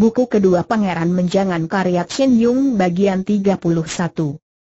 Buku kedua Pangeran Menjangan karya Chen Yung bagian 31.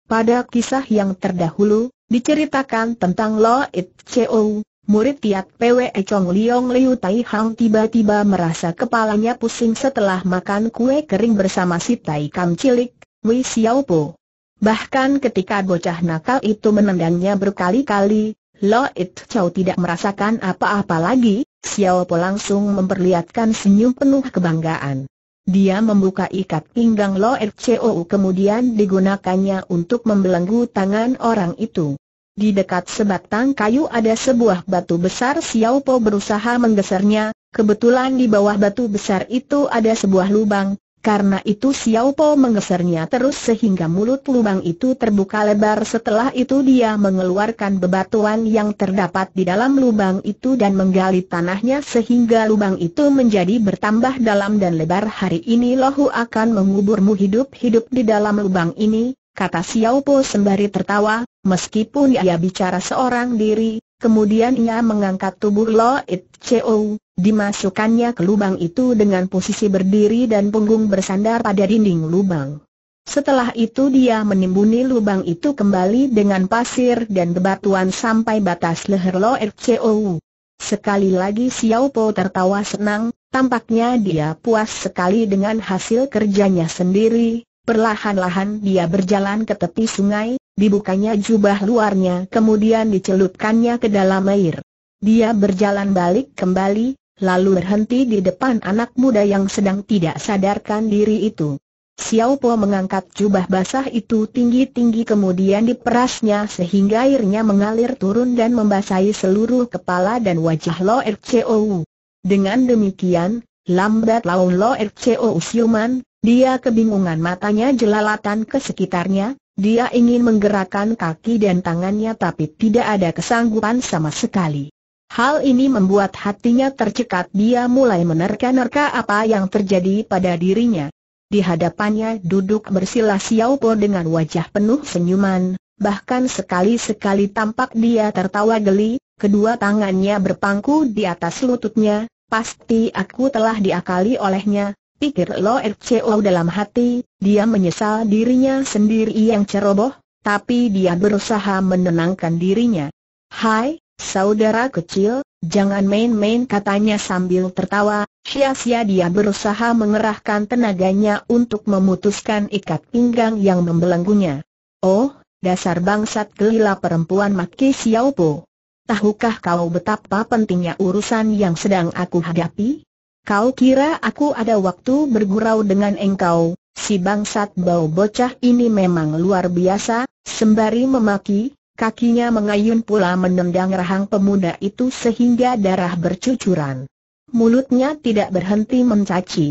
Pada kisah yang terdahulu, diceritakan tentang Lo It Cheo, murid Tiat Pwe Chong Liong Liu Tai Hang tiba-tiba merasa kepalanya pusing setelah makan kue kering bersama si Tai Kam cilik, Wei Xiao Po. Bahkan ketika bocah nakal itu menendangnya berkali-kali, Lo It Chow tidak merasakan apa-apa lagi, Xiao Po langsung memperlihatkan senyum penuh kebanggaan. Dia membuka ikat pinggang Lo er kemudian digunakannya untuk membelenggu tangan orang itu. Di dekat sebatang kayu ada sebuah batu besar Xiao Po berusaha menggesernya, kebetulan di bawah batu besar itu ada sebuah lubang, karena itu Xiao Po menggesernya terus sehingga mulut lubang itu terbuka lebar setelah itu dia mengeluarkan bebatuan yang terdapat di dalam lubang itu dan menggali tanahnya sehingga lubang itu menjadi bertambah dalam dan lebar hari ini lohu akan menguburmu hidup-hidup di dalam lubang ini, kata Xiao Po sembari tertawa, meskipun ia bicara seorang diri, Kemudian ia mengangkat tubuh Lo It Chou, dimasukkannya ke lubang itu dengan posisi berdiri dan punggung bersandar pada dinding lubang. Setelah itu dia menimbuni lubang itu kembali dengan pasir dan bebatuan sampai batas leher Lo It Chou. Sekali lagi Xiao Po tertawa senang, tampaknya dia puas sekali dengan hasil kerjanya sendiri. Perlahan-lahan dia berjalan ke tepi sungai, dibukanya jubah luarnya kemudian dicelupkannya ke dalam air. Dia berjalan balik kembali, lalu berhenti di depan anak muda yang sedang tidak sadarkan diri itu. Xiao Po mengangkat jubah basah itu tinggi-tinggi kemudian diperasnya sehingga airnya mengalir turun dan membasahi seluruh kepala dan wajah Lo Rcou. Dengan demikian, lambat laun Lo Rcou siuman, dia kebingungan matanya jelalatan ke sekitarnya, dia ingin menggerakkan kaki dan tangannya tapi tidak ada kesanggupan sama sekali. Hal ini membuat hatinya tercekat dia mulai menerka-nerka apa yang terjadi pada dirinya. Di hadapannya duduk bersila Xiao Po dengan wajah penuh senyuman, bahkan sekali-sekali tampak dia tertawa geli, kedua tangannya berpangku di atas lututnya, pasti aku telah diakali olehnya, pikir Lo RCO dalam hati, dia menyesal dirinya sendiri yang ceroboh, tapi dia berusaha menenangkan dirinya. Hai, saudara kecil, jangan main-main katanya sambil tertawa, sia-sia dia berusaha mengerahkan tenaganya untuk memutuskan ikat pinggang yang membelenggunya. Oh, dasar bangsat gelila perempuan Maki Xiaopo. Tahukah kau betapa pentingnya urusan yang sedang aku hadapi? Kau kira aku ada waktu bergurau dengan engkau, si bangsat bau bocah ini memang luar biasa, sembari memaki, kakinya mengayun pula menendang rahang pemuda itu sehingga darah bercucuran. Mulutnya tidak berhenti mencaci.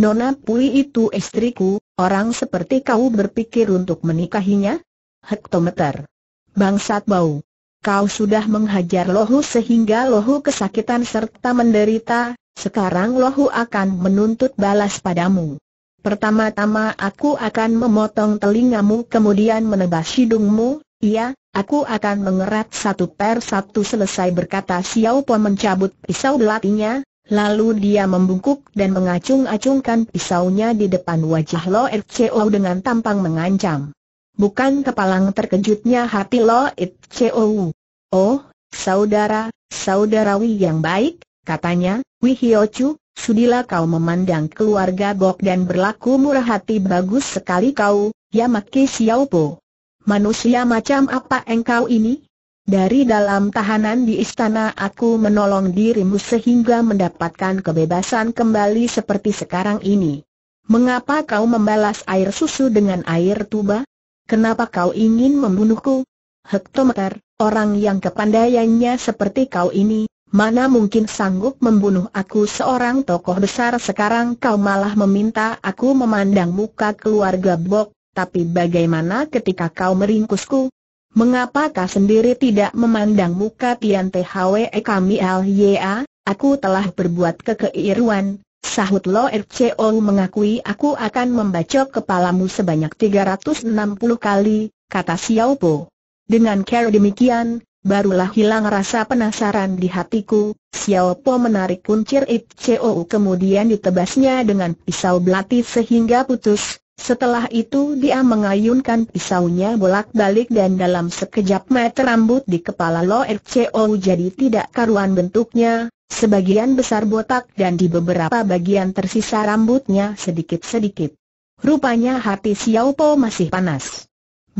Nona Pui itu istriku, orang seperti kau berpikir untuk menikahinya? Hektometer. Bangsat bau. Kau sudah menghajar lohu sehingga lohu kesakitan serta menderita, sekarang lohu akan menuntut balas padamu. Pertama-tama aku akan memotong telingamu kemudian menebas hidungmu, iya, aku akan mengerat satu per satu selesai berkata Xiao Po mencabut pisau belatinya, lalu dia membungkuk dan mengacung-acungkan pisaunya di depan wajah Lo Fco dengan tampang mengancam. Bukan kepalang terkejutnya hati Lo Fco. Oh, saudara, saudarawi yang baik, katanya, Wihiochu, sudilah kau memandang keluarga Gok dan berlaku murah hati bagus sekali kau, Yamaki Xiaopo. Manusia macam apa engkau ini? Dari dalam tahanan di istana aku menolong dirimu sehingga mendapatkan kebebasan kembali seperti sekarang ini. Mengapa kau membalas air susu dengan air tuba? Kenapa kau ingin membunuhku? Hektometer, orang yang kepandaiannya seperti kau ini, Mana mungkin sanggup membunuh aku seorang tokoh besar sekarang kau malah meminta aku memandang muka keluarga Bok, tapi bagaimana ketika kau meringkusku? Mengapa kau sendiri tidak memandang muka Tian THWE kami LYA? Aku telah berbuat kekeiruan, Sahut Lo er O mengakui aku akan membacok kepalamu sebanyak 360 kali, kata Xiao Po. Dengan cara demikian, Barulah hilang rasa penasaran di hatiku, Xiao Po menarik kuncir Ip Chou kemudian ditebasnya dengan pisau belati sehingga putus, setelah itu dia mengayunkan pisaunya bolak-balik dan dalam sekejap mata rambut di kepala Lo Chou jadi tidak karuan bentuknya, sebagian besar botak dan di beberapa bagian tersisa rambutnya sedikit-sedikit. Rupanya hati Xiao Po masih panas.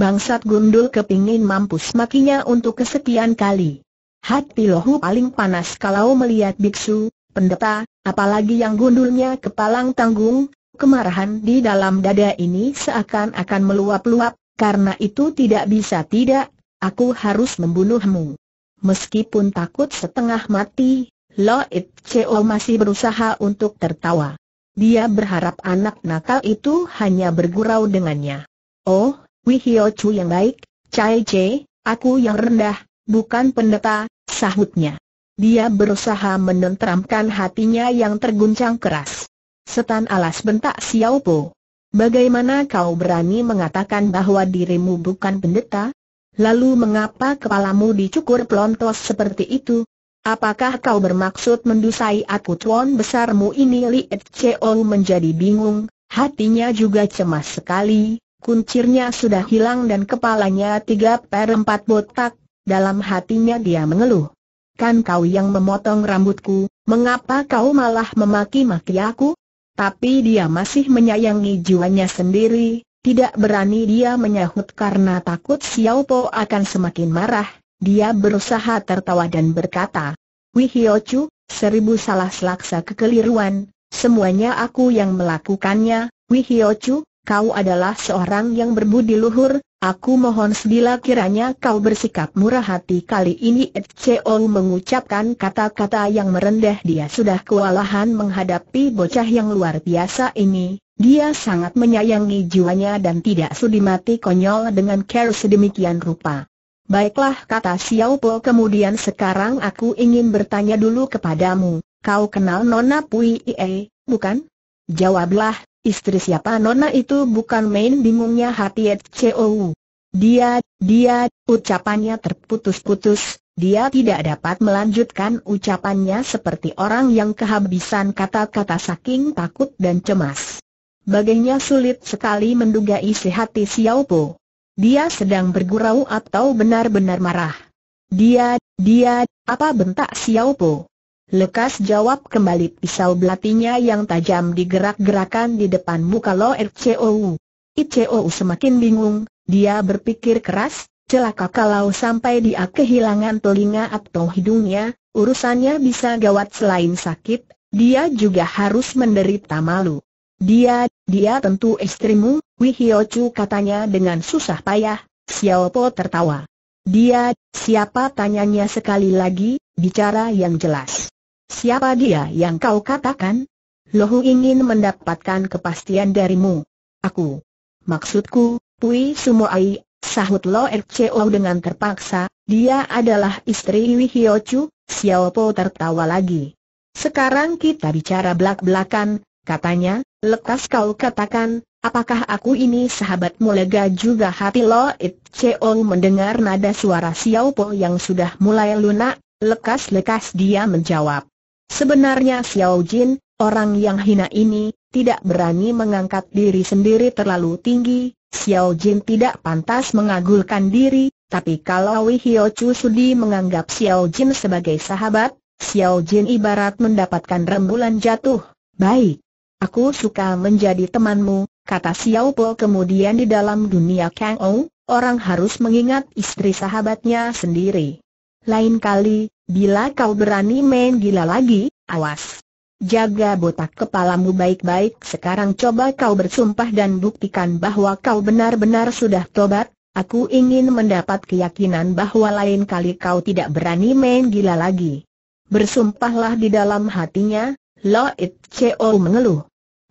Bangsat gundul kepingin mampus makinya untuk kesekian kali. Hati lohu paling panas kalau melihat biksu, pendeta, apalagi yang gundulnya kepalang tanggung, kemarahan di dalam dada ini seakan-akan meluap-luap, karena itu tidak bisa tidak, aku harus membunuhmu. Meskipun takut setengah mati, Loit Cheo masih berusaha untuk tertawa. Dia berharap anak nakal itu hanya bergurau dengannya. Oh, Wihio Chu yang baik, Cai C, aku yang rendah, bukan pendeta, sahutnya. Dia berusaha menenteramkan hatinya yang terguncang keras. Setan alas bentak Xiao Po. Bagaimana kau berani mengatakan bahwa dirimu bukan pendeta? Lalu mengapa kepalamu dicukur pelontos seperti itu? Apakah kau bermaksud mendusai aku tuan besarmu ini Li Cheo menjadi bingung, hatinya juga cemas sekali, kuncirnya sudah hilang dan kepalanya tiga per empat botak, dalam hatinya dia mengeluh. Kan kau yang memotong rambutku, mengapa kau malah memaki-maki aku? Tapi dia masih menyayangi jiwanya sendiri, tidak berani dia menyahut karena takut Xiao Po akan semakin marah, dia berusaha tertawa dan berkata, Chu, seribu salah selaksa kekeliruan, semuanya aku yang melakukannya, Chu, kau adalah seorang yang berbudi luhur, aku mohon sebila kiranya kau bersikap murah hati kali ini Eceo mengucapkan kata-kata yang merendah dia sudah kewalahan menghadapi bocah yang luar biasa ini, dia sangat menyayangi jiwanya dan tidak sudi mati konyol dengan care sedemikian rupa. Baiklah kata Xiao Po kemudian sekarang aku ingin bertanya dulu kepadamu, kau kenal Nona Pui Ie, e? bukan? Jawablah, Istri siapa Nona itu bukan main bingungnya hati Chow. Dia, dia, ucapannya terputus-putus, dia tidak dapat melanjutkan ucapannya seperti orang yang kehabisan kata-kata saking takut dan cemas. Baginya sulit sekali menduga isi hati Xiao Po. Dia sedang bergurau atau benar-benar marah. Dia, dia, apa bentak Xiao Po? Lekas jawab kembali pisau belatinya yang tajam digerak-gerakan di depan muka Lo Rcou. Icou semakin bingung, dia berpikir keras, celaka kalau sampai dia kehilangan telinga atau hidungnya, urusannya bisa gawat selain sakit, dia juga harus menderita malu. Dia, dia tentu istrimu, Wihiochu katanya dengan susah payah, Xiao Po tertawa. Dia, siapa tanyanya sekali lagi, bicara yang jelas. Siapa dia yang kau katakan? Lohu ingin mendapatkan kepastian darimu. Aku. Maksudku, Pui Sumoai, sahut Lo Erceo dengan terpaksa, dia adalah istri Wihio Chu, Xiao Po tertawa lagi. Sekarang kita bicara belak-belakan, katanya, lekas kau katakan, apakah aku ini sahabat lega juga hati Lo Erceo mendengar nada suara Xiao Po yang sudah mulai lunak, lekas-lekas dia menjawab. Sebenarnya Xiao Jin, orang yang hina ini, tidak berani mengangkat diri sendiri terlalu tinggi, Xiao Jin tidak pantas mengagulkan diri, tapi kalau Hio Chu Sudi menganggap Xiao Jin sebagai sahabat, Xiao Jin ibarat mendapatkan rembulan jatuh. Baik, aku suka menjadi temanmu, kata Xiao Po kemudian di dalam dunia Kang Ou, orang harus mengingat istri sahabatnya sendiri. Lain kali, Bila kau berani main gila lagi, awas. Jaga botak kepalamu baik-baik sekarang coba kau bersumpah dan buktikan bahwa kau benar-benar sudah tobat, aku ingin mendapat keyakinan bahwa lain kali kau tidak berani main gila lagi. Bersumpahlah di dalam hatinya, Lo It Cheo mengeluh.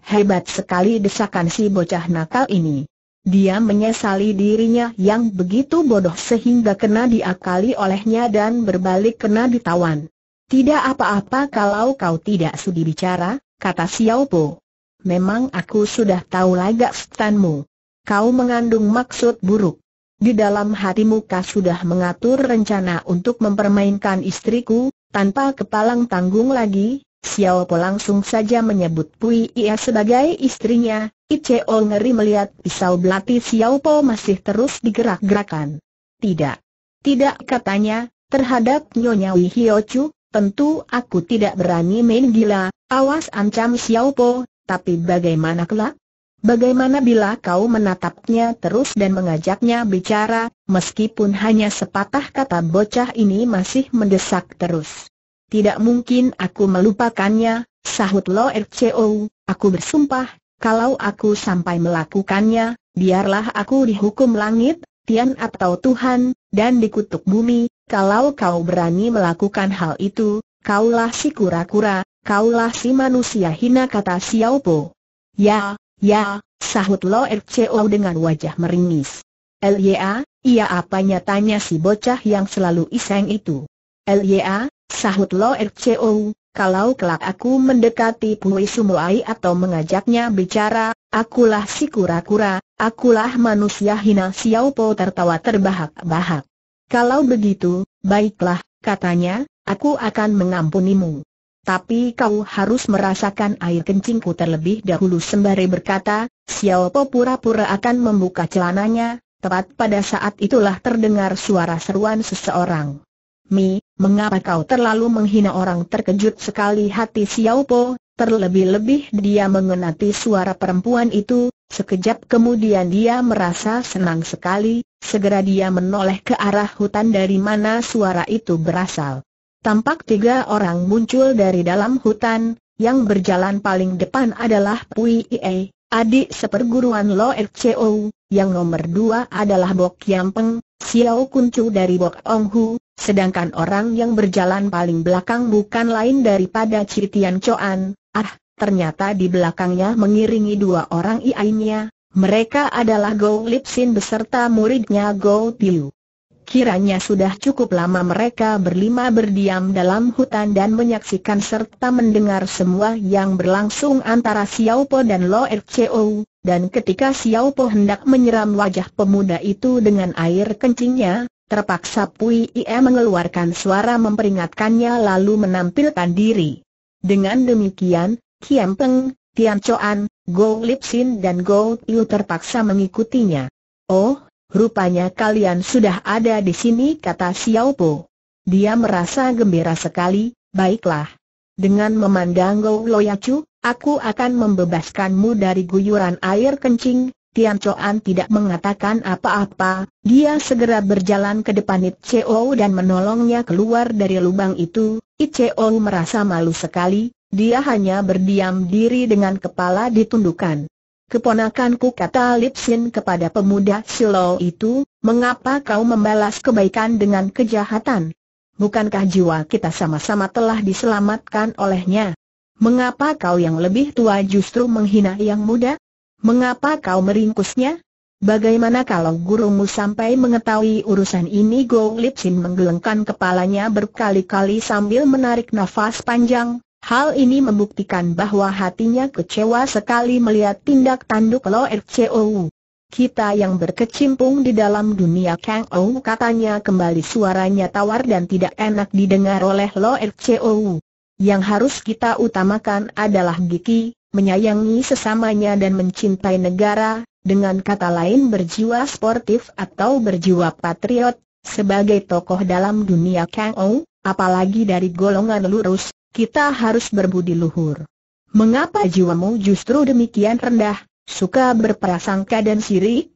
Hebat sekali desakan si bocah nakal ini. Dia menyesali dirinya yang begitu bodoh sehingga kena diakali olehnya dan berbalik kena ditawan. Tidak apa-apa kalau kau tidak sudi bicara, kata Xiao Po. Memang aku sudah tahu lagak stanmu. Kau mengandung maksud buruk. Di dalam hatimu kau sudah mengatur rencana untuk mempermainkan istriku, tanpa kepalang tanggung lagi, Xiao Po langsung saja menyebut Pui Ia sebagai istrinya, Iceo ngeri melihat pisau belati Xiao Po masih terus digerak-gerakan. Tidak. Tidak katanya, terhadap Nyonya Wihiochu, tentu aku tidak berani main gila, awas ancam Xiao Po, tapi bagaimana kelak? Bagaimana bila kau menatapnya terus dan mengajaknya bicara, meskipun hanya sepatah kata bocah ini masih mendesak terus? tidak mungkin aku melupakannya, sahut Lo RCO, aku bersumpah, kalau aku sampai melakukannya, biarlah aku dihukum langit, Tian atau Tuhan, dan dikutuk bumi, kalau kau berani melakukan hal itu, kaulah si kura-kura, kaulah si manusia hina kata Xiao Po. Ya, ya, sahut Lo RCO dengan wajah meringis. Lya, iya apanya tanya si bocah yang selalu iseng itu? Lya, Sahut lo, RCO. Er kalau kelak aku mendekati Pui Sumuai atau mengajaknya bicara, akulah si kura-kura, akulah manusia hina Xiao Po tertawa terbahak-bahak. Kalau begitu, baiklah, katanya, aku akan mengampunimu. Tapi kau harus merasakan air kencingku terlebih dahulu sembari berkata, Xiao Po pura-pura akan membuka celananya, tepat pada saat itulah terdengar suara seruan seseorang. Mi, mengapa kau terlalu menghina orang terkejut sekali hati Xiao Po, terlebih-lebih dia mengenati suara perempuan itu, sekejap kemudian dia merasa senang sekali, segera dia menoleh ke arah hutan dari mana suara itu berasal. Tampak tiga orang muncul dari dalam hutan, yang berjalan paling depan adalah Pui Ie, adik seperguruan Lo er Chou, yang nomor dua adalah Bok Yampeng, Xiao Kuncu dari Bok Ong Hu, Sedangkan orang yang berjalan paling belakang bukan lain daripada Citian Coan, ah, ternyata di belakangnya mengiringi dua orang iainya. mereka adalah Go Lip beserta muridnya Go Tiu. Kiranya sudah cukup lama mereka berlima berdiam dalam hutan dan menyaksikan serta mendengar semua yang berlangsung antara Xiao Po dan Lo Erceo, dan ketika Xiao Po hendak menyeram wajah pemuda itu dengan air kencingnya, Terpaksa Pui Ie mengeluarkan suara memperingatkannya lalu menampilkan diri. Dengan demikian, Kiam Peng, Tian Choan, Go Lip Sin dan Go Yu terpaksa mengikutinya. Oh, rupanya kalian sudah ada di sini kata Xiao Po. Dia merasa gembira sekali, baiklah. Dengan memandang Go Loyacu, aku akan membebaskanmu dari guyuran air kencing, Tian Chuan tidak mengatakan apa-apa, dia segera berjalan ke depan It dan menolongnya keluar dari lubang itu. It merasa malu sekali, dia hanya berdiam diri dengan kepala ditundukkan. Keponakanku kata Lip Sin kepada pemuda Silo itu, mengapa kau membalas kebaikan dengan kejahatan? Bukankah jiwa kita sama-sama telah diselamatkan olehnya? Mengapa kau yang lebih tua justru menghina yang muda? Mengapa kau meringkusnya? Bagaimana kalau gurumu sampai mengetahui urusan ini Go Lip Sin menggelengkan kepalanya berkali-kali sambil menarik nafas panjang Hal ini membuktikan bahwa hatinya kecewa sekali melihat tindak tanduk Lo RCOU Kita yang berkecimpung di dalam dunia Kang Ou katanya kembali suaranya tawar dan tidak enak didengar oleh Lo RCOU Yang harus kita utamakan adalah Giki menyayangi sesamanya dan mencintai negara, dengan kata lain berjiwa sportif atau berjiwa patriot, sebagai tokoh dalam dunia Kang Ou, apalagi dari golongan lurus, kita harus berbudi luhur. Mengapa jiwamu justru demikian rendah, suka berprasangka dan sirik?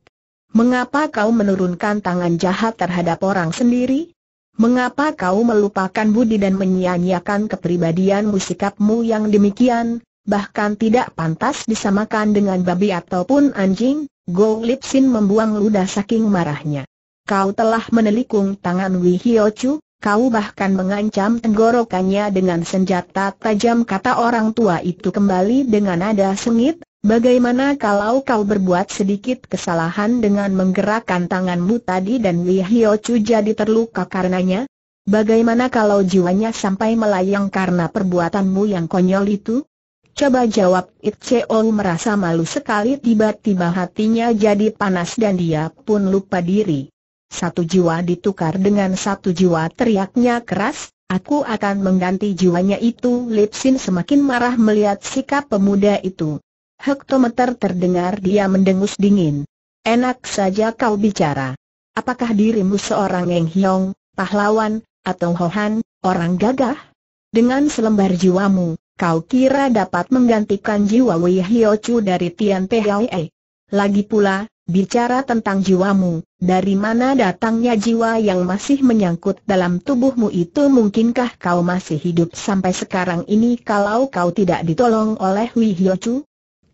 Mengapa kau menurunkan tangan jahat terhadap orang sendiri? Mengapa kau melupakan budi dan menyia-nyiakan kepribadianmu sikapmu yang demikian, bahkan tidak pantas disamakan dengan babi ataupun anjing, Go Lip Sin membuang ludah saking marahnya. Kau telah menelikung tangan Wei Chu, kau bahkan mengancam tenggorokannya dengan senjata tajam kata orang tua itu kembali dengan nada sengit, bagaimana kalau kau berbuat sedikit kesalahan dengan menggerakkan tanganmu tadi dan Wei Chu jadi terluka karenanya? Bagaimana kalau jiwanya sampai melayang karena perbuatanmu yang konyol itu? Coba jawab Itcheol merasa malu sekali tiba-tiba hatinya jadi panas dan dia pun lupa diri. Satu jiwa ditukar dengan satu jiwa teriaknya keras, aku akan mengganti jiwanya itu Lip Sin semakin marah melihat sikap pemuda itu. Hektometer terdengar dia mendengus dingin. Enak saja kau bicara. Apakah dirimu seorang Eng Hiong, pahlawan, atau Hohan, orang gagah? Dengan selembar jiwamu, Kau kira dapat menggantikan jiwa Wei Hiochu dari Tian E? Lagi pula, bicara tentang jiwamu, dari mana datangnya jiwa yang masih menyangkut dalam tubuhmu itu mungkinkah kau masih hidup sampai sekarang ini kalau kau tidak ditolong oleh Wei Hiochu?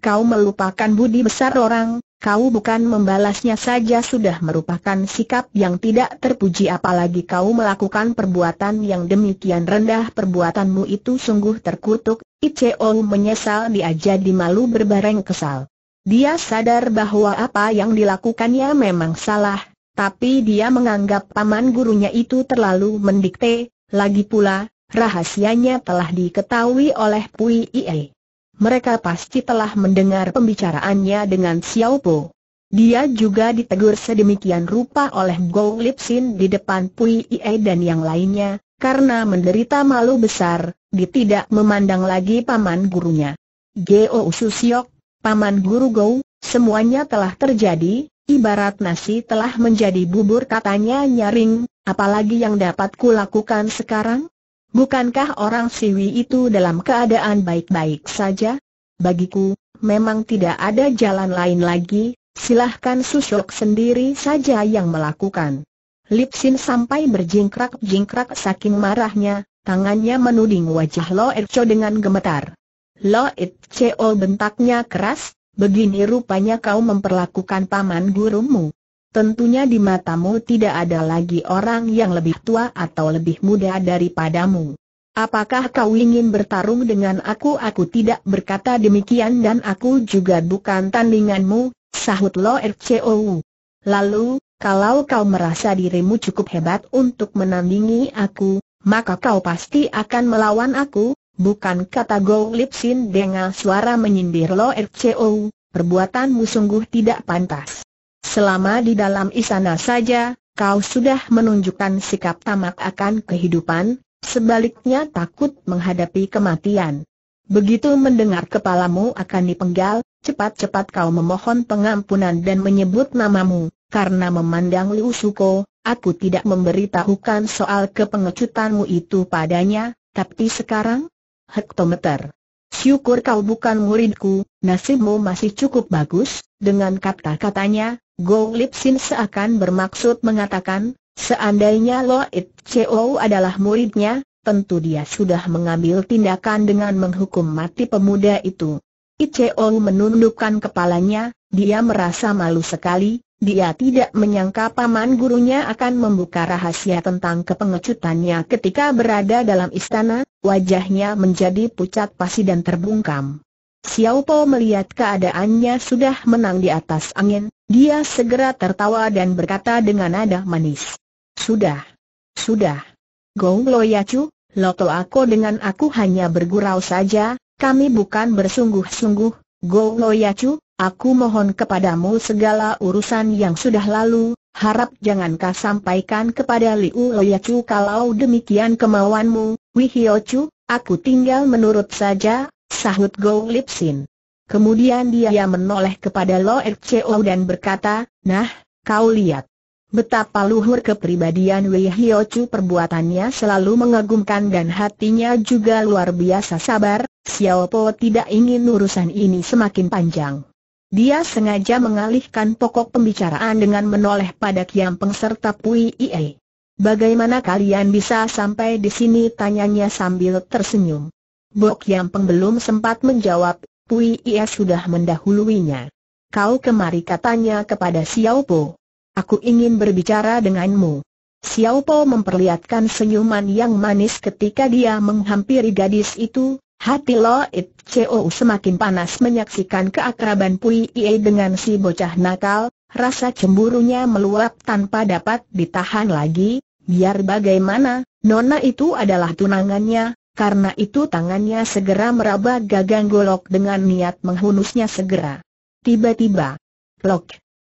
Kau melupakan budi besar orang, Kau bukan membalasnya saja sudah merupakan sikap yang tidak terpuji apalagi kau melakukan perbuatan yang demikian rendah perbuatanmu itu sungguh terkutuk, Iceo menyesal dia jadi malu berbareng kesal. Dia sadar bahwa apa yang dilakukannya memang salah, tapi dia menganggap paman gurunya itu terlalu mendikte, lagi pula, rahasianya telah diketahui oleh Pui Iei mereka pasti telah mendengar pembicaraannya dengan Xiao Po. Dia juga ditegur sedemikian rupa oleh Lip Sin di depan Pui Ie dan yang lainnya, karena menderita malu besar, dia tidak memandang lagi paman gurunya. Geo Susiok, paman guru Go, semuanya telah terjadi, ibarat nasi telah menjadi bubur katanya nyaring, apalagi yang dapat kulakukan sekarang? Bukankah orang Siwi itu dalam keadaan baik-baik saja? Bagiku, memang tidak ada jalan lain lagi, silahkan susuk sendiri saja yang melakukan. Lipsin sampai berjingkrak-jingkrak saking marahnya, tangannya menuding wajah Lo Erco dengan gemetar. Lo Erco bentaknya keras, begini rupanya kau memperlakukan paman gurumu. Tentunya di matamu tidak ada lagi orang yang lebih tua atau lebih muda daripadamu. Apakah kau ingin bertarung dengan aku? Aku tidak berkata demikian dan aku juga bukan tandinganmu, sahut Lo RCOU. Lalu, kalau kau merasa dirimu cukup hebat untuk menandingi aku, maka kau pasti akan melawan aku, bukan kata Go Lipsin dengan suara menyindir Lo RCOU, perbuatanmu sungguh tidak pantas. Selama di dalam istana saja, kau sudah menunjukkan sikap tamak akan kehidupan, sebaliknya takut menghadapi kematian. Begitu mendengar kepalamu akan dipenggal, cepat-cepat kau memohon pengampunan dan menyebut namamu, karena memandang Liu Suko, aku tidak memberitahukan soal kepengecutanmu itu padanya, tapi sekarang, hektometer. Syukur kau bukan muridku, nasibmu masih cukup bagus, dengan kata-katanya, Go Lip Sin seakan bermaksud mengatakan, seandainya Lo It Chou adalah muridnya, tentu dia sudah mengambil tindakan dengan menghukum mati pemuda itu. It menundukkan kepalanya, dia merasa malu sekali, dia tidak menyangka paman gurunya akan membuka rahasia tentang kepengecutannya ketika berada dalam istana, wajahnya menjadi pucat pasi dan terbungkam. Xiao Po melihat keadaannya sudah menang di atas angin, dia segera tertawa dan berkata dengan nada manis. Sudah. Sudah. Gong Lo Yacu, loto aku dengan aku hanya bergurau saja, kami bukan bersungguh-sungguh, Gong Lo Yacu, Aku mohon kepadamu segala urusan yang sudah lalu, harap jangan kau sampaikan kepada Liu Loyacu kalau demikian kemauanmu, Wihiochu, aku tinggal menurut saja, sahut Gou Lipsin. Kemudian dia menoleh kepada Lo Erceo dan berkata, nah, kau lihat. Betapa luhur kepribadian Wei Hiochu perbuatannya selalu mengagumkan dan hatinya juga luar biasa sabar, Xiao Po tidak ingin urusan ini semakin panjang. Dia sengaja mengalihkan pokok pembicaraan dengan menoleh pada Peng serta Pui Ie. Bagaimana kalian bisa sampai di sini? Tanyanya sambil tersenyum. Bo Peng belum sempat menjawab, Pui Ie sudah mendahuluinya. Kau kemari katanya kepada Xiao Po. Aku ingin berbicara denganmu. Xiao Po memperlihatkan senyuman yang manis ketika dia menghampiri gadis itu, Hati Lo It Chou semakin panas menyaksikan keakraban Pui Ie dengan si bocah nakal, rasa cemburunya meluap tanpa dapat ditahan lagi, biar bagaimana, Nona itu adalah tunangannya, karena itu tangannya segera meraba gagang golok dengan niat menghunusnya segera. Tiba-tiba, -tiba,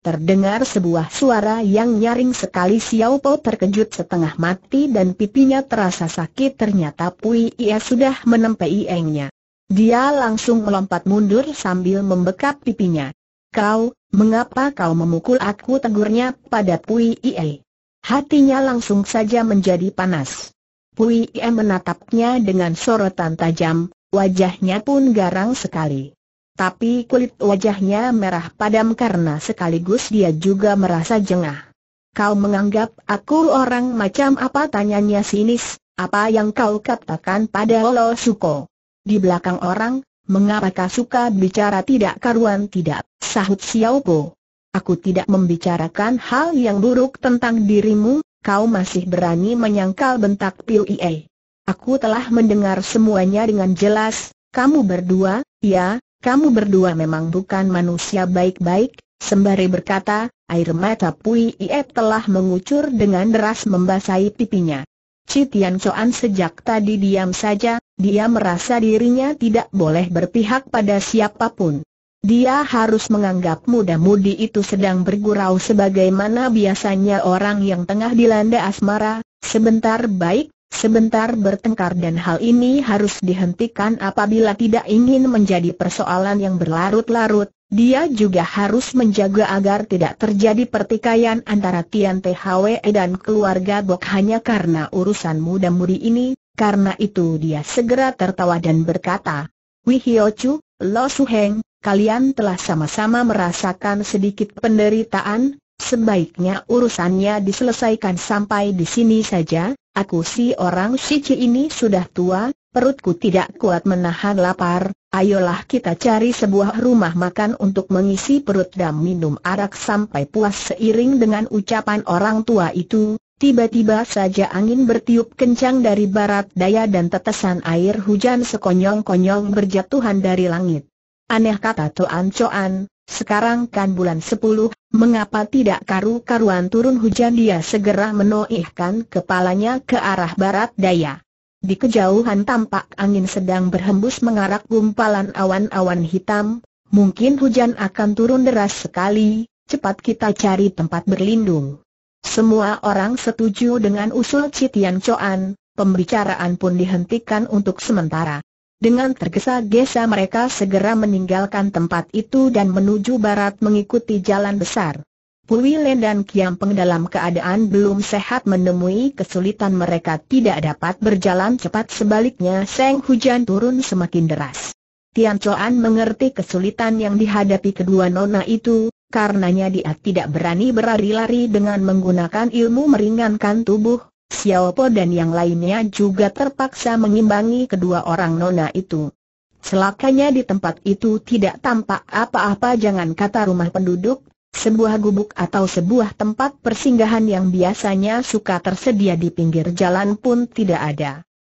Terdengar sebuah suara yang nyaring sekali Xiao Po terkejut setengah mati dan pipinya terasa sakit ternyata Pui Ia sudah menempai engnya. Dia langsung melompat mundur sambil membekap pipinya. Kau, mengapa kau memukul aku tegurnya pada Pui Ie. Hatinya langsung saja menjadi panas. Pui Ie menatapnya dengan sorotan tajam, wajahnya pun garang sekali. Tapi kulit wajahnya merah padam karena sekaligus dia juga merasa jengah. Kau menganggap aku orang macam apa tanyanya sinis, apa yang kau katakan pada Olo Suko? Di belakang orang, mengapa kau suka bicara tidak karuan tidak, sahut Xiao Po. Aku tidak membicarakan hal yang buruk tentang dirimu, kau masih berani menyangkal bentak Piu Ie. Aku telah mendengar semuanya dengan jelas, kamu berdua, ya, kamu berdua memang bukan manusia baik-baik, sembari berkata, air mata Pui Iep telah mengucur dengan deras membasahi pipinya. Citian Coan sejak tadi diam saja, dia merasa dirinya tidak boleh berpihak pada siapapun. Dia harus menganggap muda-mudi itu sedang bergurau sebagaimana biasanya orang yang tengah dilanda asmara, sebentar baik, Sebentar bertengkar dan hal ini harus dihentikan apabila tidak ingin menjadi persoalan yang berlarut-larut, dia juga harus menjaga agar tidak terjadi pertikaian antara Tian THWE dan keluarga Bok hanya karena urusan muda-mudi ini, karena itu dia segera tertawa dan berkata, Wihio Chu, Lo Suheng, kalian telah sama-sama merasakan sedikit penderitaan, sebaiknya urusannya diselesaikan sampai di sini saja, Aku si orang sici ini sudah tua, perutku tidak kuat menahan lapar, ayolah kita cari sebuah rumah makan untuk mengisi perut dan minum arak sampai puas seiring dengan ucapan orang tua itu. Tiba-tiba saja angin bertiup kencang dari barat daya dan tetesan air hujan sekonyong-konyong berjatuhan dari langit. Aneh kata tuan Coan, sekarang kan bulan sepuluh, mengapa tidak karu-karuan turun hujan dia segera menoihkan kepalanya ke arah barat daya. Di kejauhan tampak angin sedang berhembus mengarak gumpalan awan-awan hitam, mungkin hujan akan turun deras sekali, cepat kita cari tempat berlindung. Semua orang setuju dengan usul Citian Coan, pembicaraan pun dihentikan untuk sementara. Dengan tergesa-gesa mereka segera meninggalkan tempat itu dan menuju barat mengikuti jalan besar. Pui Len dan Peng dalam keadaan belum sehat menemui kesulitan mereka tidak dapat berjalan cepat sebaliknya seng hujan turun semakin deras. Tian Chuan mengerti kesulitan yang dihadapi kedua nona itu, karenanya dia tidak berani berlari-lari dengan menggunakan ilmu meringankan tubuh, Xiaopo dan yang lainnya juga terpaksa mengimbangi kedua orang nona itu. Selakanya di tempat itu tidak tampak apa-apa jangan kata rumah penduduk, sebuah gubuk atau sebuah tempat persinggahan yang biasanya suka tersedia di pinggir jalan pun tidak ada.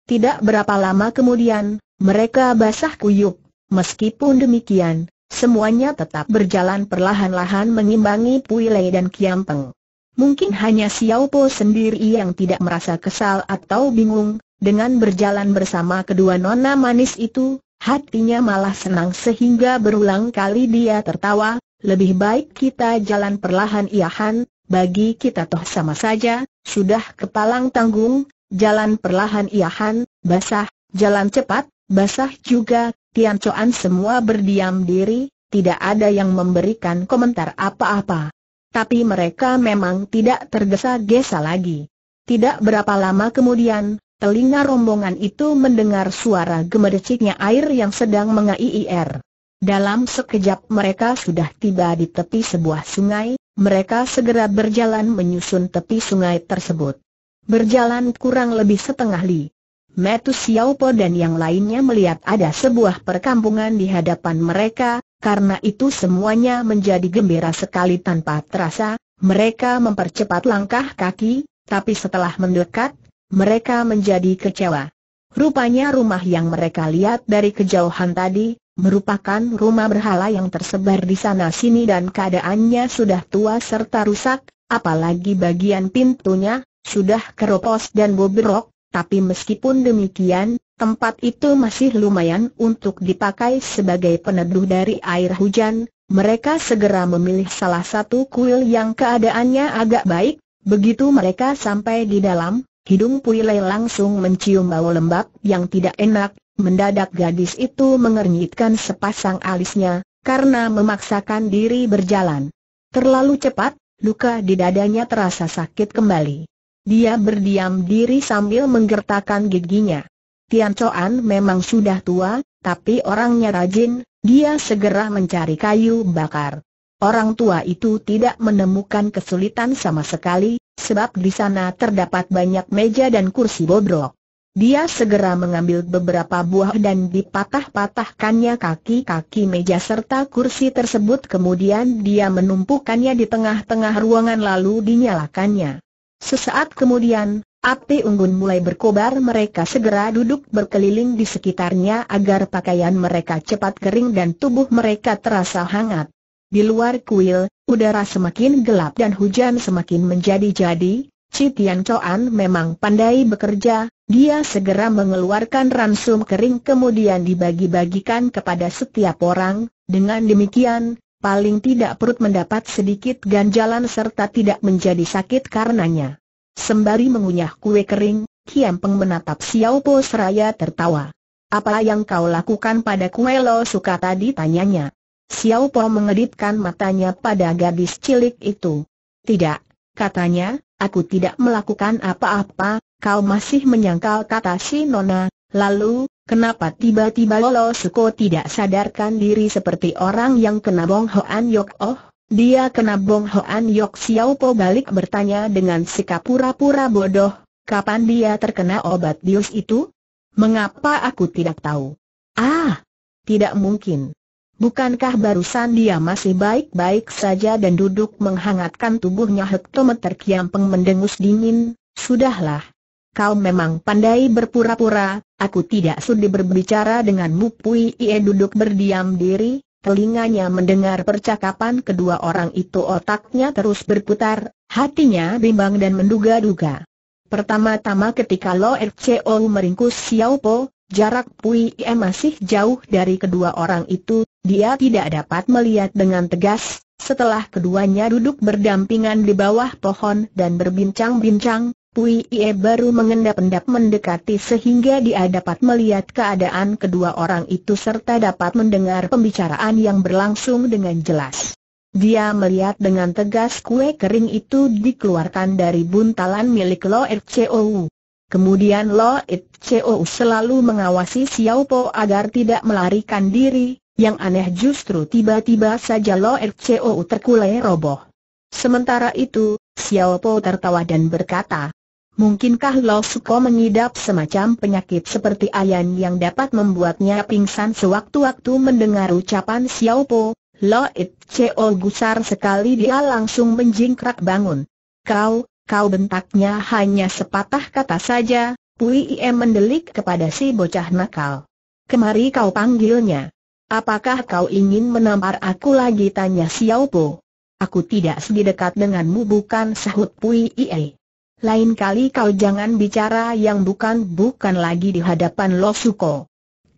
Tidak berapa lama kemudian, mereka basah kuyup. Meskipun demikian, semuanya tetap berjalan perlahan-lahan mengimbangi Pui Lei dan Kiampeng. Mungkin hanya Xiao Po sendiri yang tidak merasa kesal atau bingung, dengan berjalan bersama kedua nona manis itu, hatinya malah senang sehingga berulang kali dia tertawa, lebih baik kita jalan perlahan iahan, bagi kita toh sama saja, sudah kepalang tanggung, jalan perlahan iahan, basah, jalan cepat, basah juga, Tian Coan semua berdiam diri, tidak ada yang memberikan komentar apa-apa tapi mereka memang tidak tergesa-gesa lagi. Tidak berapa lama kemudian, telinga rombongan itu mendengar suara gemericiknya air yang sedang mengair. Dalam sekejap mereka sudah tiba di tepi sebuah sungai, mereka segera berjalan menyusun tepi sungai tersebut. Berjalan kurang lebih setengah li. Metu Xiaopo dan yang lainnya melihat ada sebuah perkampungan di hadapan mereka, karena itu semuanya menjadi gembira sekali tanpa terasa, mereka mempercepat langkah kaki, tapi setelah mendekat, mereka menjadi kecewa. Rupanya rumah yang mereka lihat dari kejauhan tadi, merupakan rumah berhala yang tersebar di sana-sini dan keadaannya sudah tua serta rusak, apalagi bagian pintunya, sudah keropos dan bobrok, tapi meskipun demikian, tempat itu masih lumayan untuk dipakai sebagai peneduh dari air hujan, mereka segera memilih salah satu kuil yang keadaannya agak baik, begitu mereka sampai di dalam, hidung Puile langsung mencium bau lembab yang tidak enak, mendadak gadis itu mengernyitkan sepasang alisnya, karena memaksakan diri berjalan. Terlalu cepat, luka di dadanya terasa sakit kembali. Dia berdiam diri sambil menggertakkan giginya. Tian Chuan memang sudah tua, tapi orangnya rajin, dia segera mencari kayu bakar. Orang tua itu tidak menemukan kesulitan sama sekali, sebab di sana terdapat banyak meja dan kursi bobrok. Dia segera mengambil beberapa buah dan dipatah-patahkannya kaki-kaki meja serta kursi tersebut kemudian dia menumpukannya di tengah-tengah ruangan lalu dinyalakannya. Sesaat kemudian, api unggun mulai berkobar mereka segera duduk berkeliling di sekitarnya agar pakaian mereka cepat kering dan tubuh mereka terasa hangat. Di luar kuil, udara semakin gelap dan hujan semakin menjadi-jadi, Citian Coan memang pandai bekerja, dia segera mengeluarkan ransum kering kemudian dibagi-bagikan kepada setiap orang, dengan demikian, paling tidak perut mendapat sedikit ganjalan serta tidak menjadi sakit karenanya. Sembari mengunyah kue kering, Kiam Peng menatap Xiao Po seraya tertawa. Apa yang kau lakukan pada kue lo suka tadi tanyanya. Xiao Po mengedipkan matanya pada gadis cilik itu. Tidak, katanya, aku tidak melakukan apa-apa, kau masih menyangkal kata si Nona, lalu, Kenapa tiba-tiba Lolo Suko tidak sadarkan diri seperti orang yang kena Bong Hoan Yok Oh? Dia kena Bong Hoan Yok Xiao Po balik bertanya dengan sikap pura-pura bodoh, kapan dia terkena obat dius itu? Mengapa aku tidak tahu? Ah, tidak mungkin. Bukankah barusan dia masih baik-baik saja dan duduk menghangatkan tubuhnya hektometer kiampeng mendengus dingin? Sudahlah, kau memang pandai berpura-pura, aku tidak sudi berbicara denganmu Pui Ie duduk berdiam diri, telinganya mendengar percakapan kedua orang itu otaknya terus berputar, hatinya bimbang dan menduga-duga. Pertama-tama ketika Lo Erceo meringkus Xiao Po, jarak Pui Ie masih jauh dari kedua orang itu, dia tidak dapat melihat dengan tegas, setelah keduanya duduk berdampingan di bawah pohon dan berbincang-bincang, Pui Ie baru mengendap-endap mendekati sehingga dia dapat melihat keadaan kedua orang itu serta dapat mendengar pembicaraan yang berlangsung dengan jelas. Dia melihat dengan tegas kue kering itu dikeluarkan dari buntalan milik Lo Chou. Kemudian Lo Chou selalu mengawasi Xiao Po agar tidak melarikan diri, yang aneh justru tiba-tiba saja Lo Chou terkulai roboh. Sementara itu, Xiao Po tertawa dan berkata, Mungkinkah lo suko mengidap semacam penyakit seperti ayan yang dapat membuatnya pingsan sewaktu-waktu mendengar ucapan Xiao Po? Lo Loit Cheo gusar sekali dia langsung menjingkrak bangun. Kau, kau bentaknya hanya sepatah kata saja, Pui Iem mendelik kepada si bocah nakal. Kemari kau panggilnya. Apakah kau ingin menampar aku lagi tanya Xiao Po? Aku tidak sedekat denganmu bukan sahut Pui Ie. Lain kali kau jangan bicara yang bukan-bukan lagi di hadapan Lo Suko.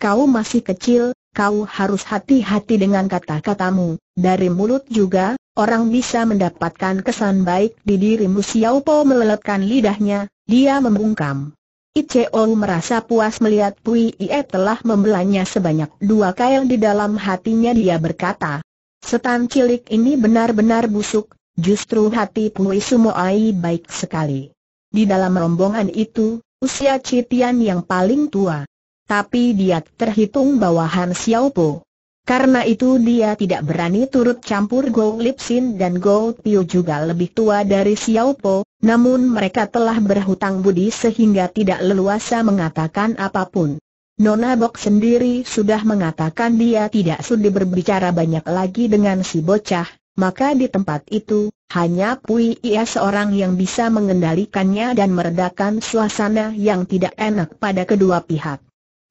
Kau masih kecil, kau harus hati-hati dengan kata-katamu. Dari mulut juga, orang bisa mendapatkan kesan baik di dirimu Xiao Po meleletkan lidahnya, dia membungkam. Icheo merasa puas melihat Pui Ie telah membelanya sebanyak dua kail di dalam hatinya dia berkata. Setan cilik ini benar-benar busuk, Justru hati Pui Sumoai baik sekali. Di dalam rombongan itu, usia Citian yang paling tua. Tapi dia terhitung bawahan Xiaopo. Karena itu dia tidak berani turut campur Go Lipsin dan Go Tiu juga lebih tua dari Xiaopo, namun mereka telah berhutang budi sehingga tidak leluasa mengatakan apapun. Nona Bok sendiri sudah mengatakan dia tidak sudi berbicara banyak lagi dengan si bocah, maka di tempat itu, hanya Pui Ia seorang yang bisa mengendalikannya dan meredakan suasana yang tidak enak pada kedua pihak.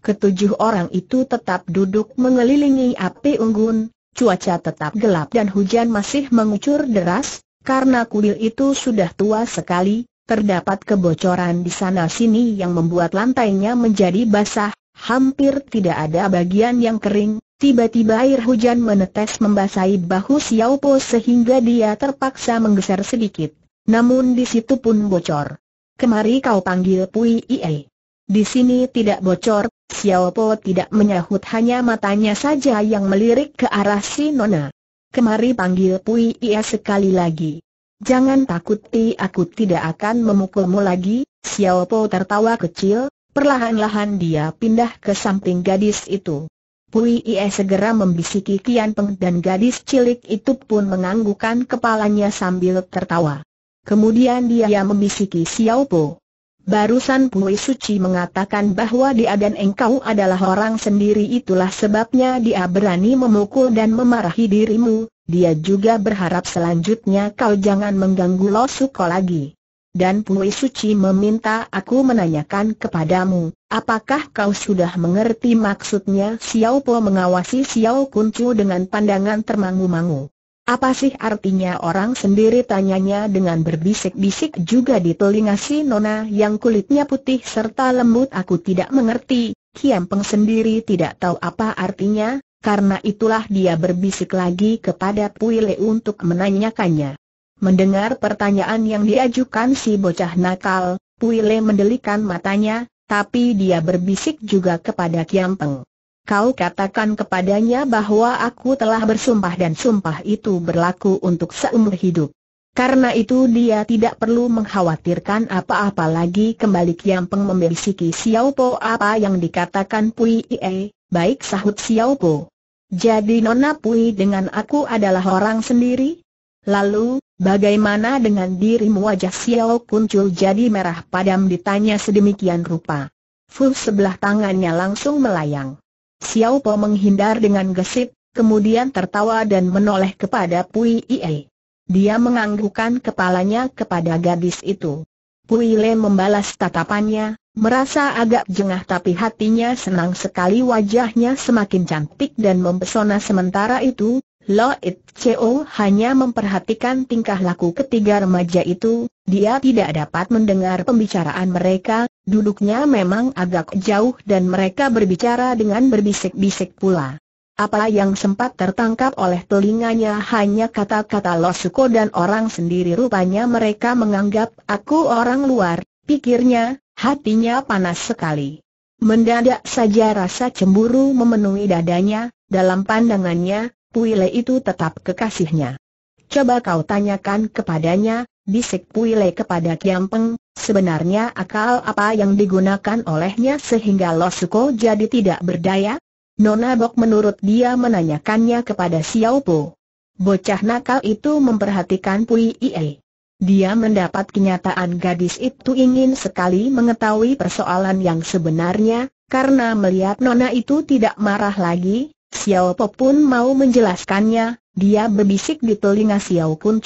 Ketujuh orang itu tetap duduk mengelilingi api unggun, cuaca tetap gelap dan hujan masih mengucur deras, karena kuil itu sudah tua sekali, terdapat kebocoran di sana-sini yang membuat lantainya menjadi basah, hampir tidak ada bagian yang kering, Tiba-tiba air hujan menetes membasahi bahu Xiao Po sehingga dia terpaksa menggeser sedikit. Namun di situ pun bocor. Kemari kau panggil Pui Ie. Di sini tidak bocor, Xiao Po tidak menyahut hanya matanya saja yang melirik ke arah si Nona. Kemari panggil Pui Ie sekali lagi. Jangan takuti aku tidak akan memukulmu lagi, Xiao Po tertawa kecil, perlahan-lahan dia pindah ke samping gadis itu. Pui Ie segera membisiki Kian Peng dan gadis cilik itu pun menganggukan kepalanya sambil tertawa. Kemudian dia membisiki Xiao Po. Barusan Pui Suci mengatakan bahwa dia dan engkau adalah orang sendiri itulah sebabnya dia berani memukul dan memarahi dirimu, dia juga berharap selanjutnya kau jangan mengganggu Lo Suko lagi dan Pui Suci meminta aku menanyakan kepadamu, apakah kau sudah mengerti maksudnya Xiao Po mengawasi Xiao Kuncu dengan pandangan termangu-mangu? Apa sih artinya orang sendiri tanyanya dengan berbisik-bisik juga di telinga si Nona yang kulitnya putih serta lembut aku tidak mengerti, Kiam Peng sendiri tidak tahu apa artinya, karena itulah dia berbisik lagi kepada Pui Le untuk menanyakannya. Mendengar pertanyaan yang diajukan si bocah nakal, Puile mendelikan matanya, tapi dia berbisik juga kepada Kiampeng. Kau katakan kepadanya bahwa aku telah bersumpah dan sumpah itu berlaku untuk seumur hidup. Karena itu dia tidak perlu mengkhawatirkan apa-apa lagi kembali Kiampeng membisiki Xiao Po apa yang dikatakan Pui Ie, baik sahut Xiao Po. Jadi Nona Pui dengan aku adalah orang sendiri? Lalu, bagaimana dengan dirimu wajah Xiao Kuncul jadi merah padam ditanya sedemikian rupa. Fu sebelah tangannya langsung melayang. Xiao Po menghindar dengan gesit, kemudian tertawa dan menoleh kepada Pui Ie. Dia menganggukkan kepalanya kepada gadis itu. Pui Le membalas tatapannya, merasa agak jengah tapi hatinya senang sekali wajahnya semakin cantik dan mempesona sementara itu, Loit CO hanya memperhatikan tingkah laku ketiga remaja itu, dia tidak dapat mendengar pembicaraan mereka, duduknya memang agak jauh dan mereka berbicara dengan berbisik-bisik pula. Apa yang sempat tertangkap oleh telinganya hanya kata-kata Lo Suko dan orang sendiri rupanya mereka menganggap aku orang luar, pikirnya, hatinya panas sekali. Mendadak saja rasa cemburu memenuhi dadanya, dalam pandangannya, Puile itu tetap kekasihnya. Coba kau tanyakan kepadanya, bisik Puile kepada Kiam Peng, sebenarnya akal apa yang digunakan olehnya sehingga Losuko jadi tidak berdaya? Nona Bok menurut dia menanyakannya kepada Xiao Po. Bocah nakal itu memperhatikan Puile. Dia mendapat kenyataan gadis itu ingin sekali mengetahui persoalan yang sebenarnya, karena melihat Nona itu tidak marah lagi, Xiao Po pun mau menjelaskannya, dia berbisik di telinga Xiao Kun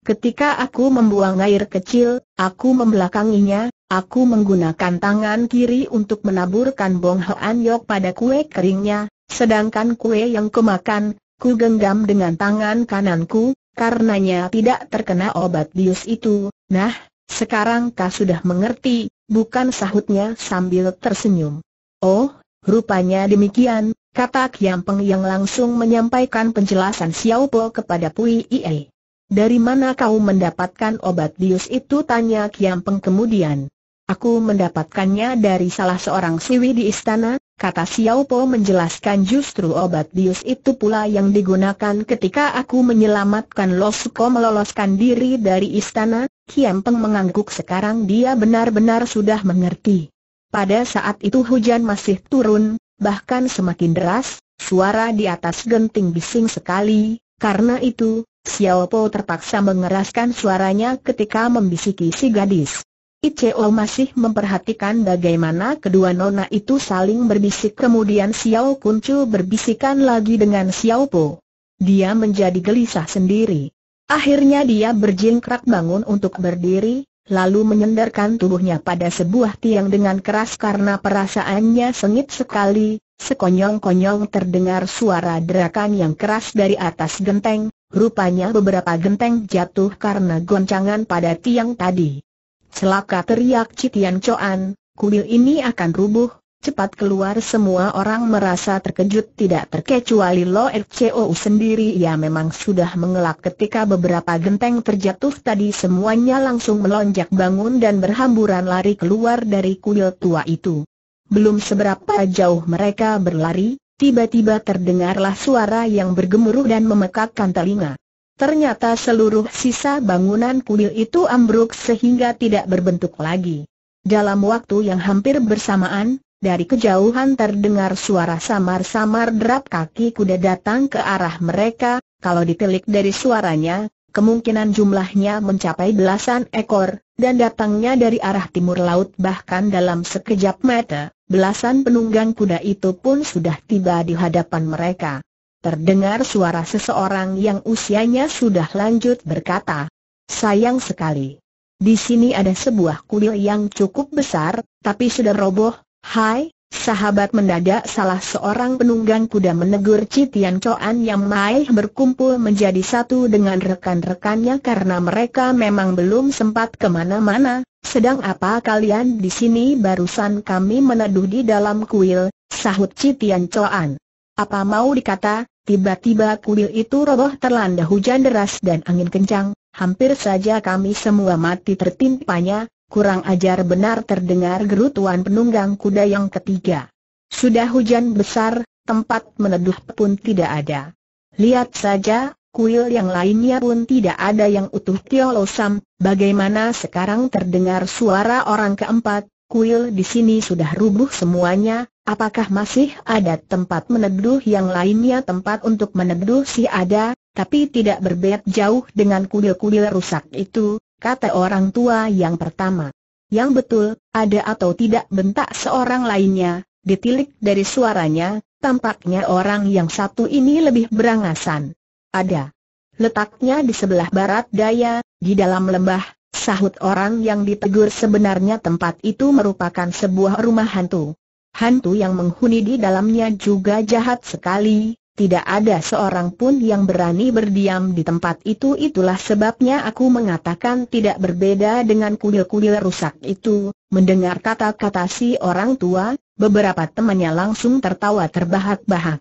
Ketika aku membuang air kecil, aku membelakanginya, aku menggunakan tangan kiri untuk menaburkan Bong Hoan Yok pada kue keringnya, sedangkan kue yang kumakan, ku genggam dengan tangan kananku, karenanya tidak terkena obat bius itu. Nah, sekarang kau sudah mengerti, bukan sahutnya sambil tersenyum. Oh, rupanya demikian, kata Kiam Peng yang langsung menyampaikan penjelasan Xiao Po kepada Pui Ie. Dari mana kau mendapatkan obat bius itu? tanya Kiam Peng kemudian. Aku mendapatkannya dari salah seorang siwi di istana, kata Xiao Po menjelaskan justru obat bius itu pula yang digunakan ketika aku menyelamatkan Suko meloloskan diri dari istana, Kiam Peng mengangguk sekarang dia benar-benar sudah mengerti. Pada saat itu hujan masih turun, bahkan semakin deras, suara di atas genting bising sekali, karena itu, Xiao Po terpaksa mengeraskan suaranya ketika membisiki si gadis. Icheo masih memperhatikan bagaimana kedua nona itu saling berbisik kemudian Xiao Kuncu berbisikan lagi dengan Xiao Po. Dia menjadi gelisah sendiri. Akhirnya dia berjingkrak bangun untuk berdiri, lalu menyenderkan tubuhnya pada sebuah tiang dengan keras karena perasaannya sengit sekali, sekonyong-konyong terdengar suara derakan yang keras dari atas genteng, rupanya beberapa genteng jatuh karena goncangan pada tiang tadi. Celaka teriak Citian Coan, kuil ini akan rubuh, Cepat keluar semua orang merasa terkejut tidak terkecuali Lo FCO sendiri ia memang sudah mengelak ketika beberapa genteng terjatuh tadi semuanya langsung melonjak bangun dan berhamburan lari keluar dari kuil tua itu. Belum seberapa jauh mereka berlari, tiba-tiba terdengarlah suara yang bergemuruh dan memekakkan telinga. Ternyata seluruh sisa bangunan kuil itu ambruk sehingga tidak berbentuk lagi. Dalam waktu yang hampir bersamaan, dari kejauhan terdengar suara samar-samar derap kaki kuda datang ke arah mereka, kalau ditelik dari suaranya, kemungkinan jumlahnya mencapai belasan ekor, dan datangnya dari arah timur laut bahkan dalam sekejap mata, belasan penunggang kuda itu pun sudah tiba di hadapan mereka. Terdengar suara seseorang yang usianya sudah lanjut berkata, Sayang sekali. Di sini ada sebuah kuil yang cukup besar, tapi sudah roboh, Hai, sahabat mendadak salah seorang penunggang kuda menegur Citian Coan yang maih berkumpul menjadi satu dengan rekan-rekannya karena mereka memang belum sempat kemana-mana, sedang apa kalian di sini barusan kami meneduh di dalam kuil, sahut Citian Coan. Apa mau dikata, tiba-tiba kuil itu roboh terlanda hujan deras dan angin kencang, hampir saja kami semua mati tertimpanya, kurang ajar benar terdengar gerutuan penunggang kuda yang ketiga. Sudah hujan besar, tempat meneduh pun tidak ada. Lihat saja, kuil yang lainnya pun tidak ada yang utuh tiolosam Sam, bagaimana sekarang terdengar suara orang keempat, kuil di sini sudah rubuh semuanya, apakah masih ada tempat meneduh yang lainnya tempat untuk meneduh sih ada, tapi tidak berbeda jauh dengan kuil-kuil rusak itu, kata orang tua yang pertama. Yang betul, ada atau tidak bentak seorang lainnya, ditilik dari suaranya, tampaknya orang yang satu ini lebih berangasan. Ada. Letaknya di sebelah barat daya, di dalam lembah, sahut orang yang ditegur sebenarnya tempat itu merupakan sebuah rumah hantu. Hantu yang menghuni di dalamnya juga jahat sekali, tidak ada seorang pun yang berani berdiam di tempat itu itulah sebabnya aku mengatakan tidak berbeda dengan kuil-kuil rusak itu, mendengar kata-kata si orang tua, beberapa temannya langsung tertawa terbahak-bahak.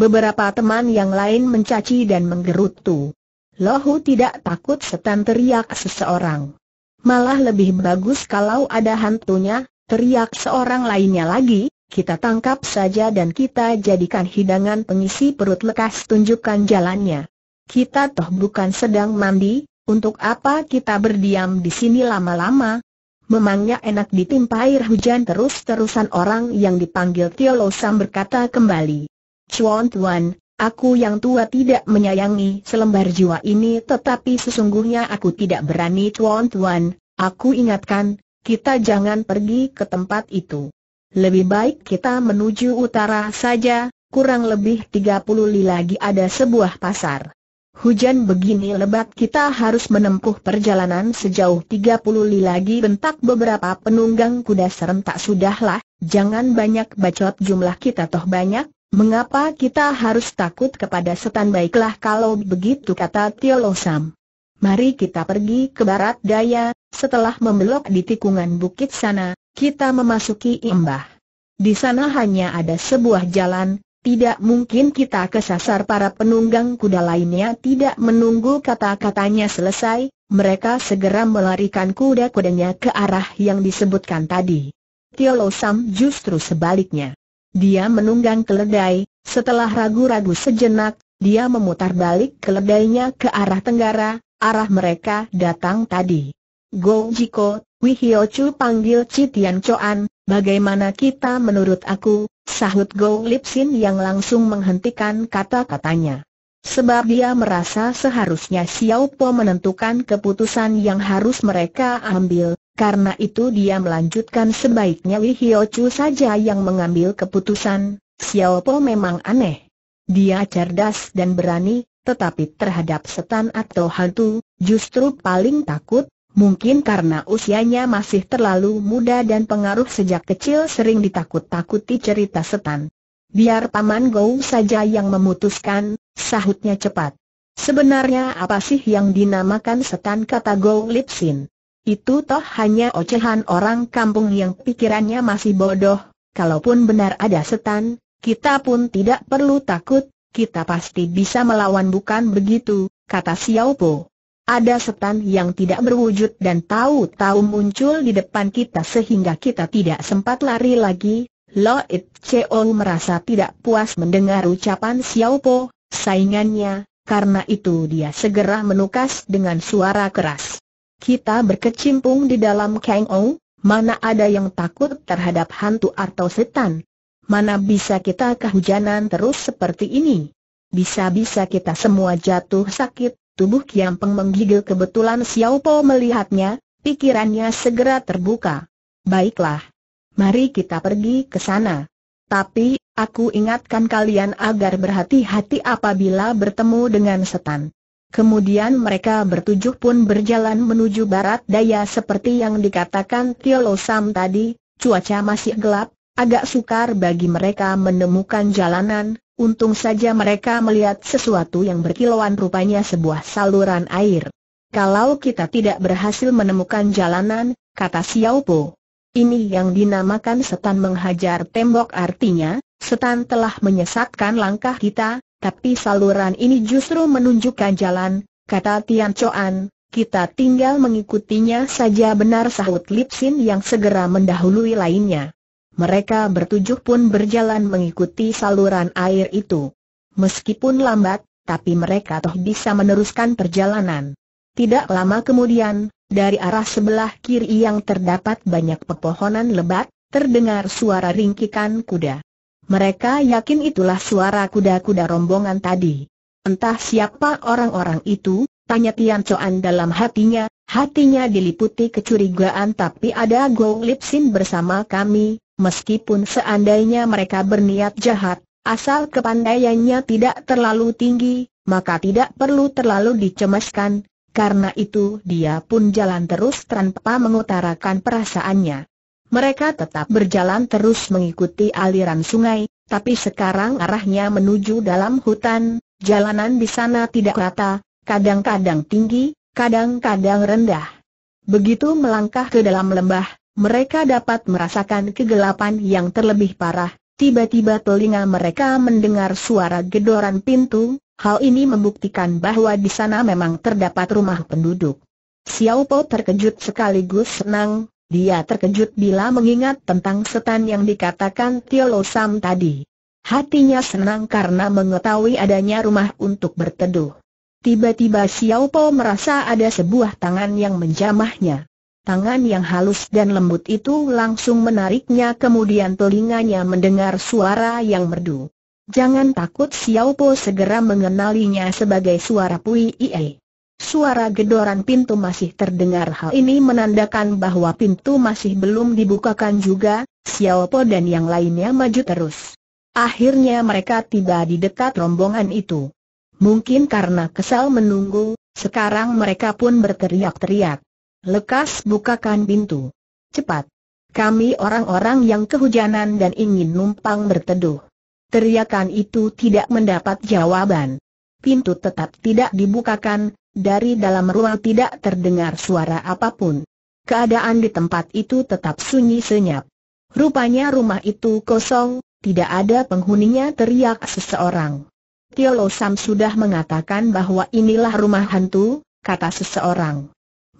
Beberapa teman yang lain mencaci dan menggerutu. Lohu tidak takut setan teriak seseorang. Malah lebih bagus kalau ada hantunya, teriak seorang lainnya lagi, kita tangkap saja dan kita jadikan hidangan pengisi perut lekas tunjukkan jalannya. Kita toh bukan sedang mandi, untuk apa kita berdiam di sini lama-lama? Memangnya enak ditimpa air hujan terus-terusan orang yang dipanggil Tio Sam berkata kembali. Chuan Tuan, aku yang tua tidak menyayangi selembar jiwa ini tetapi sesungguhnya aku tidak berani Chuan Tuan, aku ingatkan, kita jangan pergi ke tempat itu lebih baik kita menuju utara saja, kurang lebih 30 li lagi ada sebuah pasar. Hujan begini lebat kita harus menempuh perjalanan sejauh 30 li lagi bentak beberapa penunggang kuda serentak sudahlah, jangan banyak bacot jumlah kita toh banyak, mengapa kita harus takut kepada setan baiklah kalau begitu kata Tio Losam. Mari kita pergi ke barat daya, setelah membelok di tikungan bukit sana, kita memasuki Imbah. Di sana hanya ada sebuah jalan, tidak mungkin kita kesasar para penunggang kuda lainnya tidak menunggu kata-katanya selesai, mereka segera melarikan kuda-kudanya ke arah yang disebutkan tadi. Tiolosam Sam justru sebaliknya. Dia menunggang keledai, setelah ragu-ragu sejenak, dia memutar balik keledainya ke arah tenggara, arah mereka datang tadi. Go Jiko, Wihio Chu panggil Citian Choan, bagaimana kita menurut aku, sahut Go Lipsin yang langsung menghentikan kata-katanya. Sebab dia merasa seharusnya Xiao Po menentukan keputusan yang harus mereka ambil, karena itu dia melanjutkan sebaiknya Wihio Chu saja yang mengambil keputusan, Xiao Po memang aneh. Dia cerdas dan berani, tetapi terhadap setan atau hantu, justru paling takut, Mungkin karena usianya masih terlalu muda dan pengaruh sejak kecil sering ditakut-takuti cerita setan. Biar Paman Gou saja yang memutuskan, sahutnya cepat. Sebenarnya apa sih yang dinamakan setan kata Gou Lipsin? Itu toh hanya ocehan orang kampung yang pikirannya masih bodoh, kalaupun benar ada setan, kita pun tidak perlu takut, kita pasti bisa melawan bukan begitu, kata Xiao Po. Ada setan yang tidak berwujud dan tahu-tahu muncul di depan kita sehingga kita tidak sempat lari lagi. Loit Cheong merasa tidak puas mendengar ucapan Xiao Po, saingannya, karena itu dia segera menukas dengan suara keras. Kita berkecimpung di dalam Kang Ong, mana ada yang takut terhadap hantu atau setan? Mana bisa kita kehujanan terus seperti ini? Bisa-bisa kita semua jatuh sakit, Tubuh Kiampeng menggigil kebetulan Xiao Po melihatnya, pikirannya segera terbuka. Baiklah. Mari kita pergi ke sana. Tapi, aku ingatkan kalian agar berhati-hati apabila bertemu dengan setan. Kemudian mereka bertujuh pun berjalan menuju barat daya seperti yang dikatakan Tio Lo Sam tadi, cuaca masih gelap, agak sukar bagi mereka menemukan jalanan, Untung saja mereka melihat sesuatu yang berkilauan rupanya sebuah saluran air. Kalau kita tidak berhasil menemukan jalanan, kata Xiao Po. Ini yang dinamakan setan menghajar tembok artinya, setan telah menyesatkan langkah kita, tapi saluran ini justru menunjukkan jalan, kata Tian Choan, kita tinggal mengikutinya saja benar sahut Lipsin yang segera mendahului lainnya. Mereka bertujuh pun berjalan mengikuti saluran air itu. Meskipun lambat, tapi mereka toh bisa meneruskan perjalanan. Tidak lama kemudian, dari arah sebelah kiri yang terdapat banyak pepohonan lebat, terdengar suara ringkikan kuda. Mereka yakin itulah suara kuda-kuda rombongan tadi. Entah siapa orang-orang itu, tanya Tian Coan dalam hatinya, hatinya diliputi kecurigaan tapi ada Gong Lip Sin bersama kami, Meskipun seandainya mereka berniat jahat, asal kepandaiannya tidak terlalu tinggi, maka tidak perlu terlalu dicemaskan, karena itu dia pun jalan terus tanpa mengutarakan perasaannya. Mereka tetap berjalan terus mengikuti aliran sungai, tapi sekarang arahnya menuju dalam hutan, jalanan di sana tidak rata, kadang-kadang tinggi, kadang-kadang rendah. Begitu melangkah ke dalam lembah, mereka dapat merasakan kegelapan yang terlebih parah. Tiba-tiba telinga mereka mendengar suara gedoran pintu, hal ini membuktikan bahwa di sana memang terdapat rumah penduduk. Xiao Po terkejut sekaligus senang, dia terkejut bila mengingat tentang setan yang dikatakan Tio Lo Sam tadi. Hatinya senang karena mengetahui adanya rumah untuk berteduh. Tiba-tiba Xiao Po merasa ada sebuah tangan yang menjamahnya. Tangan yang halus dan lembut itu langsung menariknya kemudian telinganya mendengar suara yang merdu. Jangan takut Xiao Po segera mengenalinya sebagai suara Pui Ie. Suara gedoran pintu masih terdengar hal ini menandakan bahwa pintu masih belum dibukakan juga, Xiao Po dan yang lainnya maju terus. Akhirnya mereka tiba di dekat rombongan itu. Mungkin karena kesal menunggu, sekarang mereka pun berteriak-teriak. Lekas bukakan pintu. Cepat. Kami orang-orang yang kehujanan dan ingin numpang berteduh. Teriakan itu tidak mendapat jawaban. Pintu tetap tidak dibukakan, dari dalam ruang tidak terdengar suara apapun. Keadaan di tempat itu tetap sunyi senyap. Rupanya rumah itu kosong, tidak ada penghuninya teriak seseorang. Tio Sam sudah mengatakan bahwa inilah rumah hantu, kata seseorang.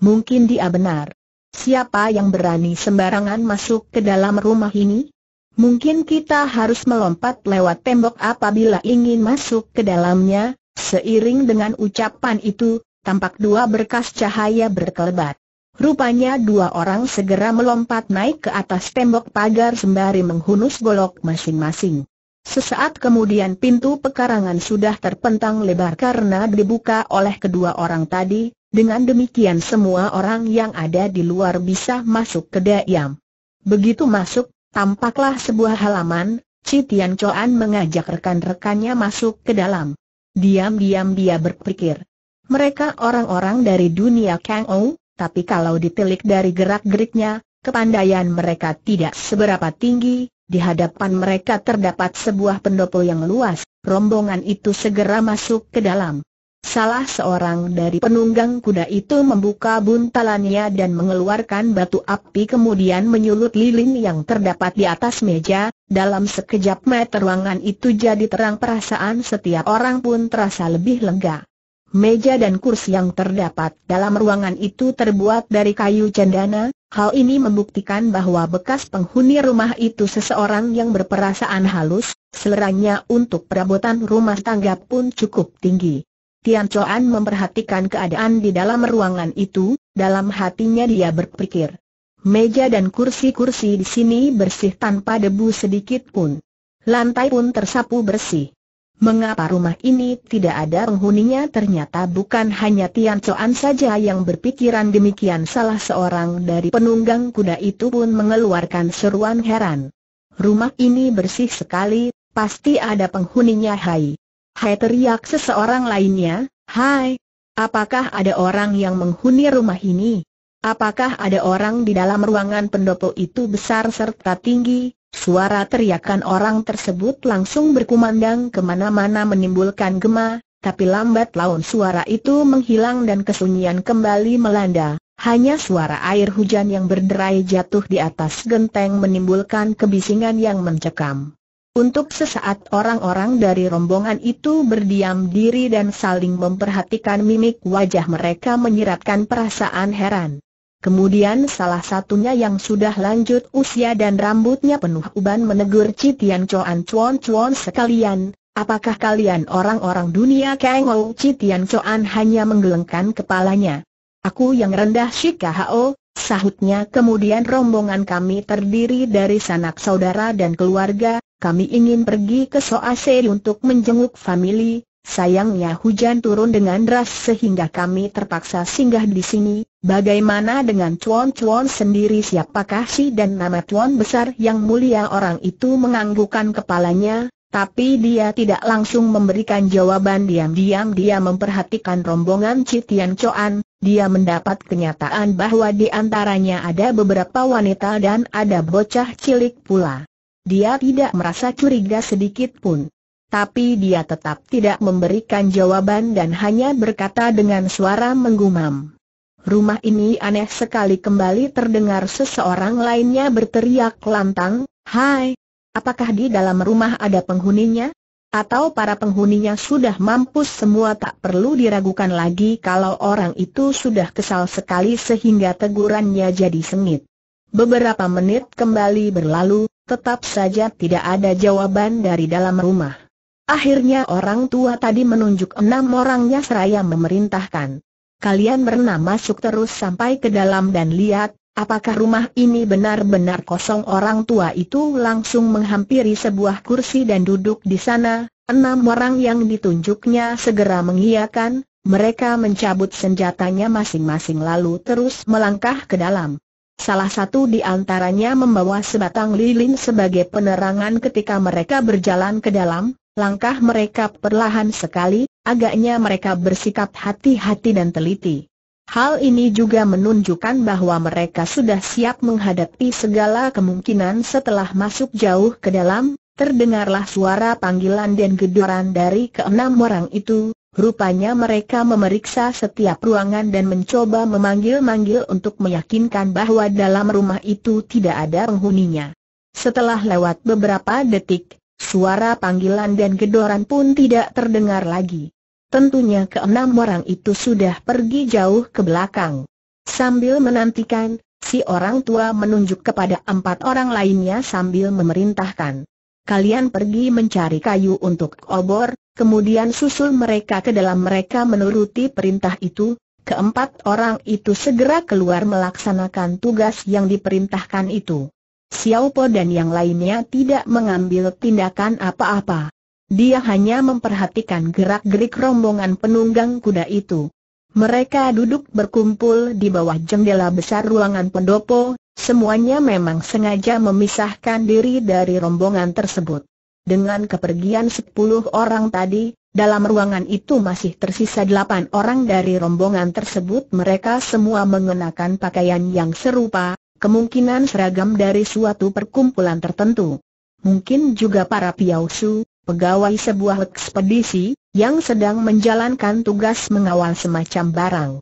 Mungkin dia benar. Siapa yang berani sembarangan masuk ke dalam rumah ini? Mungkin kita harus melompat lewat tembok apabila ingin masuk ke dalamnya, seiring dengan ucapan itu, tampak dua berkas cahaya berkelebat. Rupanya dua orang segera melompat naik ke atas tembok pagar sembari menghunus golok masing-masing. Sesaat kemudian pintu pekarangan sudah terpentang lebar karena dibuka oleh kedua orang tadi, dengan demikian semua orang yang ada di luar bisa masuk ke dayam. Begitu masuk, tampaklah sebuah halaman, Citian Coan mengajak rekan-rekannya masuk ke dalam. Diam-diam dia berpikir. Mereka orang-orang dari dunia Kang Ou, tapi kalau ditilik dari gerak-geriknya, kepandaian mereka tidak seberapa tinggi, di hadapan mereka terdapat sebuah pendopo yang luas, rombongan itu segera masuk ke dalam. Salah seorang dari penunggang kuda itu membuka buntalannya dan mengeluarkan batu api kemudian menyulut lilin yang terdapat di atas meja, dalam sekejap mata ruangan itu jadi terang perasaan setiap orang pun terasa lebih lega. Meja dan kursi yang terdapat dalam ruangan itu terbuat dari kayu cendana, hal ini membuktikan bahwa bekas penghuni rumah itu seseorang yang berperasaan halus, seleranya untuk perabotan rumah tangga pun cukup tinggi. Tian Chuan memperhatikan keadaan di dalam ruangan itu, dalam hatinya dia berpikir. Meja dan kursi-kursi di sini bersih tanpa debu sedikit pun. Lantai pun tersapu bersih. Mengapa rumah ini tidak ada penghuninya ternyata bukan hanya Tian Chuan saja yang berpikiran demikian salah seorang dari penunggang kuda itu pun mengeluarkan seruan heran. Rumah ini bersih sekali, pasti ada penghuninya hai. Hai teriak seseorang lainnya, Hai, apakah ada orang yang menghuni rumah ini? Apakah ada orang di dalam ruangan pendopo itu besar serta tinggi? Suara teriakan orang tersebut langsung berkumandang kemana-mana menimbulkan gema, tapi lambat laun suara itu menghilang dan kesunyian kembali melanda. Hanya suara air hujan yang berderai jatuh di atas genteng menimbulkan kebisingan yang mencekam. Untuk sesaat orang-orang dari rombongan itu berdiam diri dan saling memperhatikan mimik wajah mereka menyiratkan perasaan heran. Kemudian salah satunya yang sudah lanjut usia dan rambutnya penuh uban menegur Citian Chuan Chuan Chuan sekalian, apakah kalian orang-orang dunia kengol Citian Chuan hanya menggelengkan kepalanya. Aku yang rendah Shikahao, sahutnya kemudian rombongan kami terdiri dari sanak saudara dan keluarga, kami ingin pergi ke Soase untuk menjenguk famili, sayangnya hujan turun dengan deras sehingga kami terpaksa singgah di sini, bagaimana dengan cuan-cuan sendiri siapakah si dan nama cuan besar yang mulia orang itu menganggukkan kepalanya, tapi dia tidak langsung memberikan jawaban diam-diam dia memperhatikan rombongan Citian Coan, dia mendapat kenyataan bahwa di antaranya ada beberapa wanita dan ada bocah cilik pula. Dia tidak merasa curiga sedikit pun. Tapi dia tetap tidak memberikan jawaban dan hanya berkata dengan suara menggumam. Rumah ini aneh sekali kembali terdengar seseorang lainnya berteriak lantang, Hai, apakah di dalam rumah ada penghuninya? Atau para penghuninya sudah mampus semua tak perlu diragukan lagi kalau orang itu sudah kesal sekali sehingga tegurannya jadi sengit. Beberapa menit kembali berlalu, tetap saja tidak ada jawaban dari dalam rumah. Akhirnya orang tua tadi menunjuk enam orangnya seraya memerintahkan. Kalian berenam masuk terus sampai ke dalam dan lihat, apakah rumah ini benar-benar kosong orang tua itu langsung menghampiri sebuah kursi dan duduk di sana, enam orang yang ditunjuknya segera mengiyakan, mereka mencabut senjatanya masing-masing lalu terus melangkah ke dalam. Salah satu di antaranya membawa sebatang lilin sebagai penerangan ketika mereka berjalan ke dalam, langkah mereka perlahan sekali, agaknya mereka bersikap hati-hati dan teliti. Hal ini juga menunjukkan bahwa mereka sudah siap menghadapi segala kemungkinan setelah masuk jauh ke dalam, terdengarlah suara panggilan dan gedoran dari keenam orang itu, Rupanya mereka memeriksa setiap ruangan dan mencoba memanggil-manggil untuk meyakinkan bahwa dalam rumah itu tidak ada penghuninya. Setelah lewat beberapa detik, suara panggilan dan gedoran pun tidak terdengar lagi. Tentunya keenam orang itu sudah pergi jauh ke belakang. Sambil menantikan, si orang tua menunjuk kepada empat orang lainnya sambil memerintahkan. Kalian pergi mencari kayu untuk obor, Kemudian susul mereka ke dalam mereka menuruti perintah itu, keempat orang itu segera keluar melaksanakan tugas yang diperintahkan itu. Xiao Po dan yang lainnya tidak mengambil tindakan apa-apa. Dia hanya memperhatikan gerak-gerik rombongan penunggang kuda itu. Mereka duduk berkumpul di bawah jendela besar ruangan pendopo, semuanya memang sengaja memisahkan diri dari rombongan tersebut. Dengan kepergian sepuluh orang tadi, dalam ruangan itu masih tersisa delapan orang dari rombongan tersebut mereka semua mengenakan pakaian yang serupa, kemungkinan seragam dari suatu perkumpulan tertentu. Mungkin juga para piausu, pegawai sebuah ekspedisi, yang sedang menjalankan tugas mengawal semacam barang.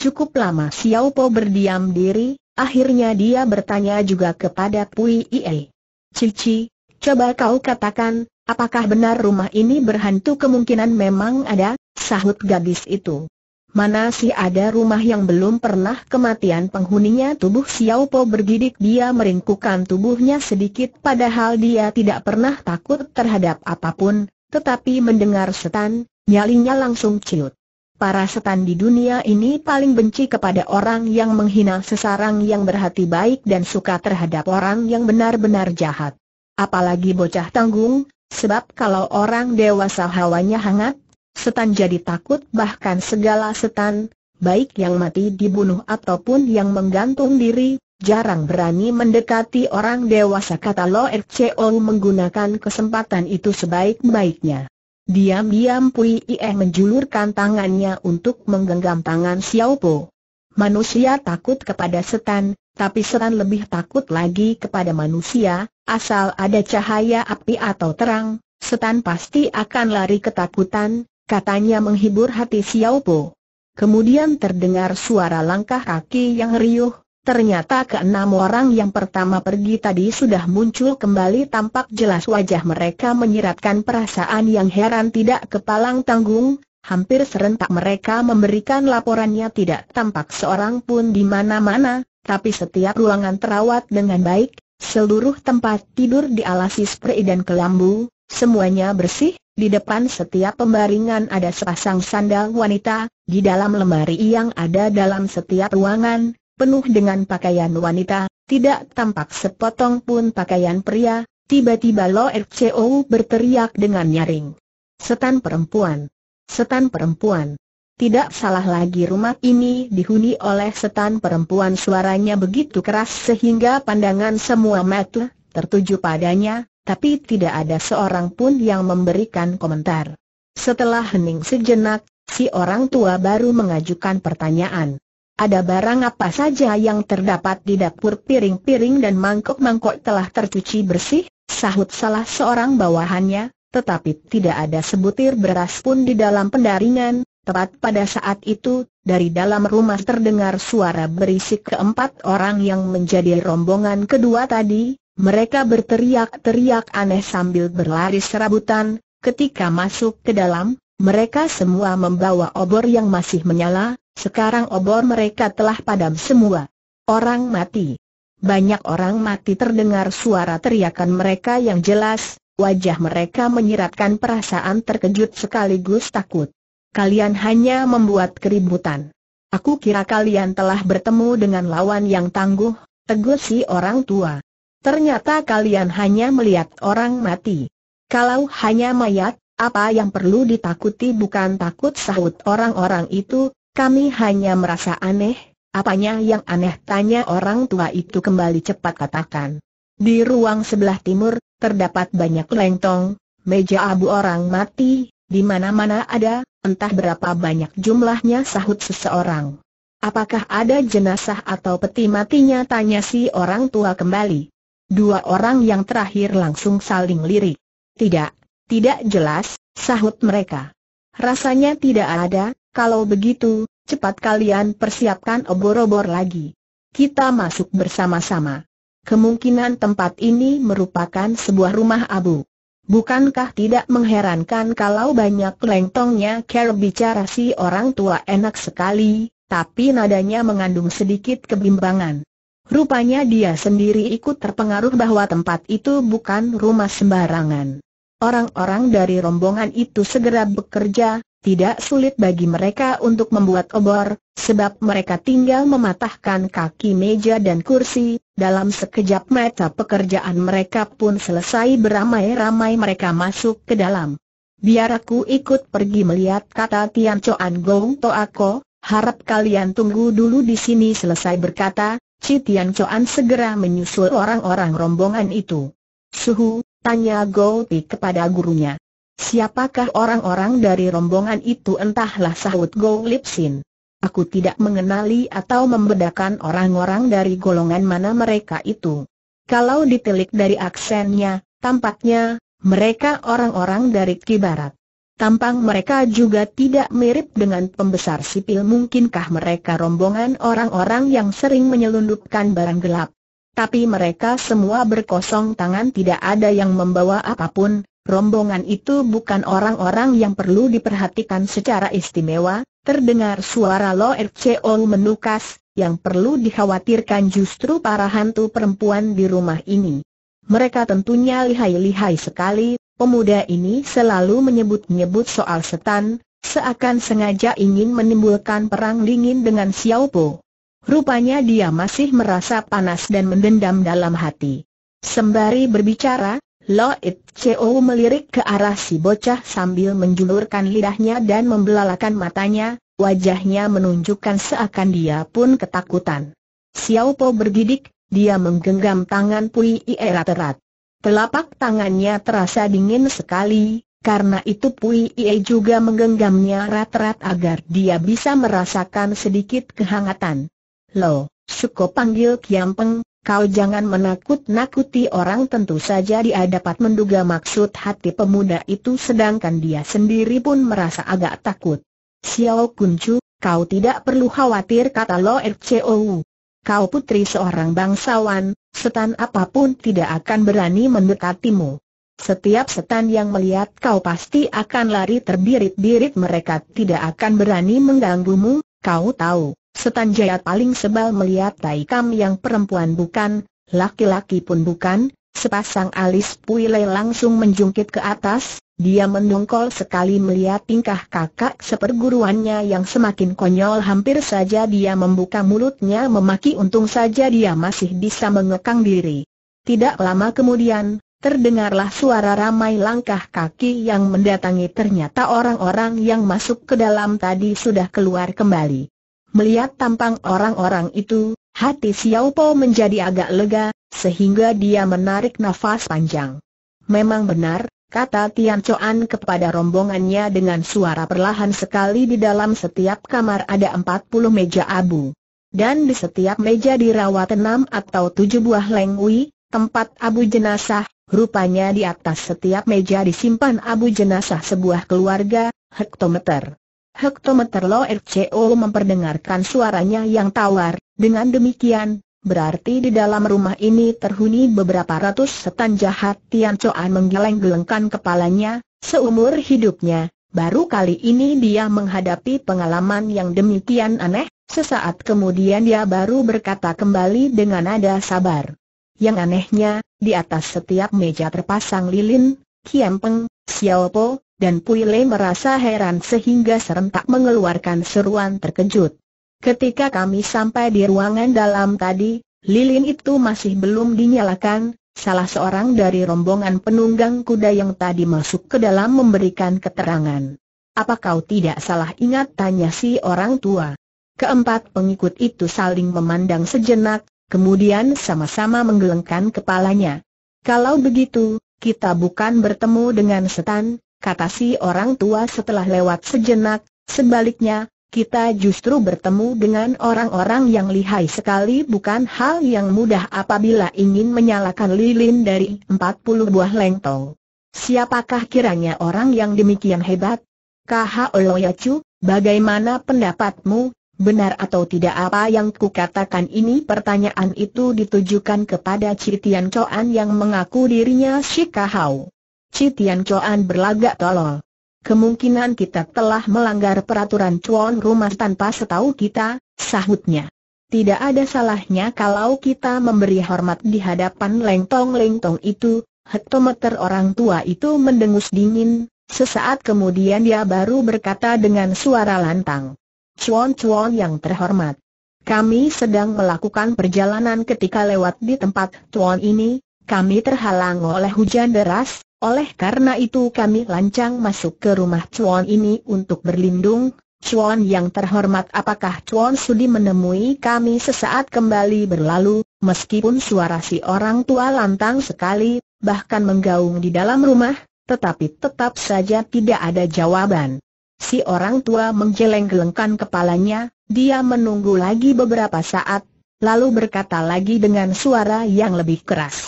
Cukup lama Xiao Po berdiam diri, akhirnya dia bertanya juga kepada Pui Ie. Cici, Coba kau katakan, apakah benar rumah ini berhantu kemungkinan memang ada, sahut gadis itu. Mana sih ada rumah yang belum pernah kematian penghuninya tubuh Xiao Po bergidik dia meringkukan tubuhnya sedikit padahal dia tidak pernah takut terhadap apapun, tetapi mendengar setan, nyalinya langsung ciut. Para setan di dunia ini paling benci kepada orang yang menghina sesarang yang berhati baik dan suka terhadap orang yang benar-benar jahat. Apalagi bocah tanggung, sebab kalau orang dewasa hawanya hangat, setan jadi takut bahkan segala setan, baik yang mati dibunuh ataupun yang menggantung diri, jarang berani mendekati orang dewasa kata Lo RCO menggunakan kesempatan itu sebaik-baiknya. Diam-diam Pui Ie menjulurkan tangannya untuk menggenggam tangan Xiao Po. Manusia takut kepada setan, tapi setan lebih takut lagi kepada manusia, Asal ada cahaya api atau terang, setan pasti akan lari ketakutan, katanya menghibur hati Xiao Po. Kemudian terdengar suara langkah kaki yang riuh, ternyata keenam orang yang pertama pergi tadi sudah muncul kembali tampak jelas wajah mereka menyiratkan perasaan yang heran tidak kepalang tanggung, hampir serentak mereka memberikan laporannya tidak tampak seorang pun di mana-mana, tapi setiap ruangan terawat dengan baik, Seluruh tempat tidur dialasi spray dan kelambu, semuanya bersih, di depan setiap pembaringan ada sepasang sandal wanita, di dalam lemari yang ada dalam setiap ruangan, penuh dengan pakaian wanita, tidak tampak sepotong pun pakaian pria, tiba-tiba Lo RCO berteriak dengan nyaring. Setan perempuan! Setan perempuan! Tidak salah lagi rumah ini dihuni oleh setan perempuan suaranya begitu keras sehingga pandangan semua mata tertuju padanya, tapi tidak ada seorang pun yang memberikan komentar. Setelah hening sejenak, si orang tua baru mengajukan pertanyaan. Ada barang apa saja yang terdapat di dapur piring-piring dan mangkok-mangkok telah tercuci bersih? Sahut salah seorang bawahannya, tetapi tidak ada sebutir beras pun di dalam pendaringan, Tepat pada saat itu, dari dalam rumah terdengar suara berisik keempat orang yang menjadi rombongan kedua tadi, mereka berteriak-teriak aneh sambil berlari serabutan, ketika masuk ke dalam, mereka semua membawa obor yang masih menyala, sekarang obor mereka telah padam semua. Orang mati. Banyak orang mati terdengar suara teriakan mereka yang jelas, wajah mereka menyiratkan perasaan terkejut sekaligus takut. Kalian hanya membuat keributan. Aku kira kalian telah bertemu dengan lawan yang tangguh, tegur si orang tua. Ternyata kalian hanya melihat orang mati. Kalau hanya mayat, apa yang perlu ditakuti bukan takut sahut orang-orang itu, kami hanya merasa aneh, apanya yang aneh tanya orang tua itu kembali cepat katakan. Di ruang sebelah timur, terdapat banyak lengtong, meja abu orang mati, di mana-mana ada, Entah berapa banyak jumlahnya sahut seseorang. Apakah ada jenazah atau peti matinya tanya si orang tua kembali. Dua orang yang terakhir langsung saling lirik. Tidak, tidak jelas, sahut mereka. Rasanya tidak ada, kalau begitu, cepat kalian persiapkan obor-obor lagi. Kita masuk bersama-sama. Kemungkinan tempat ini merupakan sebuah rumah abu. Bukankah tidak mengherankan kalau banyak lengtongnya Ker bicara si orang tua enak sekali, tapi nadanya mengandung sedikit kebimbangan. Rupanya dia sendiri ikut terpengaruh bahwa tempat itu bukan rumah sembarangan. Orang-orang dari rombongan itu segera bekerja, tidak sulit bagi mereka untuk membuat obor, sebab mereka tinggal mematahkan kaki meja dan kursi, dalam sekejap mata pekerjaan mereka pun selesai beramai-ramai mereka masuk ke dalam. Biar aku ikut pergi melihat kata Tian Chuan Gong To Ako, harap kalian tunggu dulu di sini selesai berkata, Si Tian Chuan segera menyusul orang-orang rombongan itu. Suhu, tanya Gou Ti kepada gurunya. Siapakah orang-orang dari rombongan itu entahlah sahut Go Lipsin. Aku tidak mengenali atau membedakan orang-orang dari golongan mana mereka itu. Kalau ditelik dari aksennya, tampaknya, mereka orang-orang dari Kibarat. Tampang mereka juga tidak mirip dengan pembesar sipil mungkinkah mereka rombongan orang-orang yang sering menyelundupkan barang gelap. Tapi mereka semua berkosong tangan tidak ada yang membawa apapun, rombongan itu bukan orang-orang yang perlu diperhatikan secara istimewa, Terdengar suara Loer Cheol menukas, yang perlu dikhawatirkan justru para hantu perempuan di rumah ini. Mereka tentunya lihai-lihai sekali, pemuda ini selalu menyebut-nyebut soal setan, seakan sengaja ingin menimbulkan perang dingin dengan Xiao Po. Rupanya dia masih merasa panas dan mendendam dalam hati. Sembari berbicara, Loit CO melirik ke arah si bocah sambil menjulurkan lidahnya dan membelalakan matanya, wajahnya menunjukkan seakan dia pun ketakutan. Xiao Po bergidik, dia menggenggam tangan Pui Ie erat-erat. Telapak tangannya terasa dingin sekali, karena itu Pui Ie juga menggenggamnya erat-erat agar dia bisa merasakan sedikit kehangatan. Lo, Suko panggil Kiam Peng. Kau jangan menakut-nakuti orang tentu saja dia dapat menduga maksud hati pemuda itu sedangkan dia sendiri pun merasa agak takut. Xiao Kuncu, kau tidak perlu khawatir kata Lo Ercou. Kau putri seorang bangsawan, setan apapun tidak akan berani mendekatimu. Setiap setan yang melihat kau pasti akan lari terbirit-birit mereka tidak akan berani mengganggumu, kau tahu. Setan jaya paling sebal melihat Taikam yang perempuan bukan, laki-laki pun bukan, sepasang alis Puile langsung menjungkit ke atas, dia mendongkol sekali melihat tingkah kakak seperguruannya yang semakin konyol hampir saja dia membuka mulutnya memaki untung saja dia masih bisa mengekang diri. Tidak lama kemudian, Terdengarlah suara ramai langkah kaki yang mendatangi ternyata orang-orang yang masuk ke dalam tadi sudah keluar kembali. Melihat tampang orang-orang itu, hati Xiao Po menjadi agak lega, sehingga dia menarik nafas panjang. Memang benar, kata Tian Chuan kepada rombongannya dengan suara perlahan sekali di dalam setiap kamar ada empat puluh meja abu. Dan di setiap meja dirawat enam atau tujuh buah lengwi, tempat abu jenazah, rupanya di atas setiap meja disimpan abu jenazah sebuah keluarga, hektometer. Hektometer Lo RCO memperdengarkan suaranya yang tawar, dengan demikian, berarti di dalam rumah ini terhuni beberapa ratus setan jahat Tian Coan menggeleng-gelengkan kepalanya, seumur hidupnya, baru kali ini dia menghadapi pengalaman yang demikian aneh, sesaat kemudian dia baru berkata kembali dengan nada sabar. Yang anehnya, di atas setiap meja terpasang lilin, Kian Peng, Xiao dan Pui Le merasa heran sehingga serentak mengeluarkan seruan terkejut. Ketika kami sampai di ruangan dalam tadi, lilin itu masih belum dinyalakan, salah seorang dari rombongan penunggang kuda yang tadi masuk ke dalam memberikan keterangan. Apa kau tidak salah ingat tanya si orang tua? Keempat pengikut itu saling memandang sejenak, kemudian sama-sama menggelengkan kepalanya. Kalau begitu, kita bukan bertemu dengan setan, kata si orang tua setelah lewat sejenak, sebaliknya, kita justru bertemu dengan orang-orang yang lihai sekali bukan hal yang mudah apabila ingin menyalakan lilin dari 40 buah lengtong. Siapakah kiranya orang yang demikian hebat? Kaha Oloyacu, bagaimana pendapatmu? Benar atau tidak apa yang kukatakan ini pertanyaan itu ditujukan kepada Citian Coan yang mengaku dirinya Shikahau. Citian Chuan berlagak tolol. Kemungkinan kita telah melanggar peraturan cuan rumah tanpa setahu kita, sahutnya. Tidak ada salahnya kalau kita memberi hormat di hadapan lengtong-lengtong itu, hektometer orang tua itu mendengus dingin, sesaat kemudian dia baru berkata dengan suara lantang. Cuan-cuan yang terhormat. Kami sedang melakukan perjalanan ketika lewat di tempat cuan ini, kami terhalang oleh hujan deras, oleh karena itu kami lancang masuk ke rumah Chuan ini untuk berlindung. Chuan yang terhormat apakah Chuan sudi menemui kami sesaat kembali berlalu, meskipun suara si orang tua lantang sekali, bahkan menggaung di dalam rumah, tetapi tetap saja tidak ada jawaban. Si orang tua menggeleng-gelengkan kepalanya, dia menunggu lagi beberapa saat, lalu berkata lagi dengan suara yang lebih keras.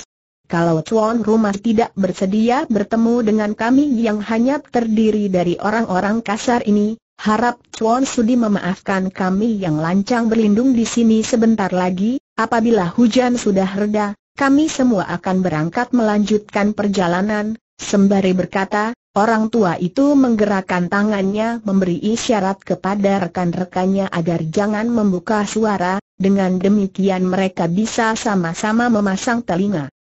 Kalau tuan rumah tidak bersedia bertemu dengan kami yang hanya terdiri dari orang-orang kasar ini, harap tuan sudi memaafkan kami yang lancang berlindung di sini sebentar lagi, apabila hujan sudah reda, kami semua akan berangkat melanjutkan perjalanan, sembari berkata, orang tua itu menggerakkan tangannya memberi isyarat kepada rekan-rekannya agar jangan membuka suara, dengan demikian mereka bisa sama-sama memasang telinga.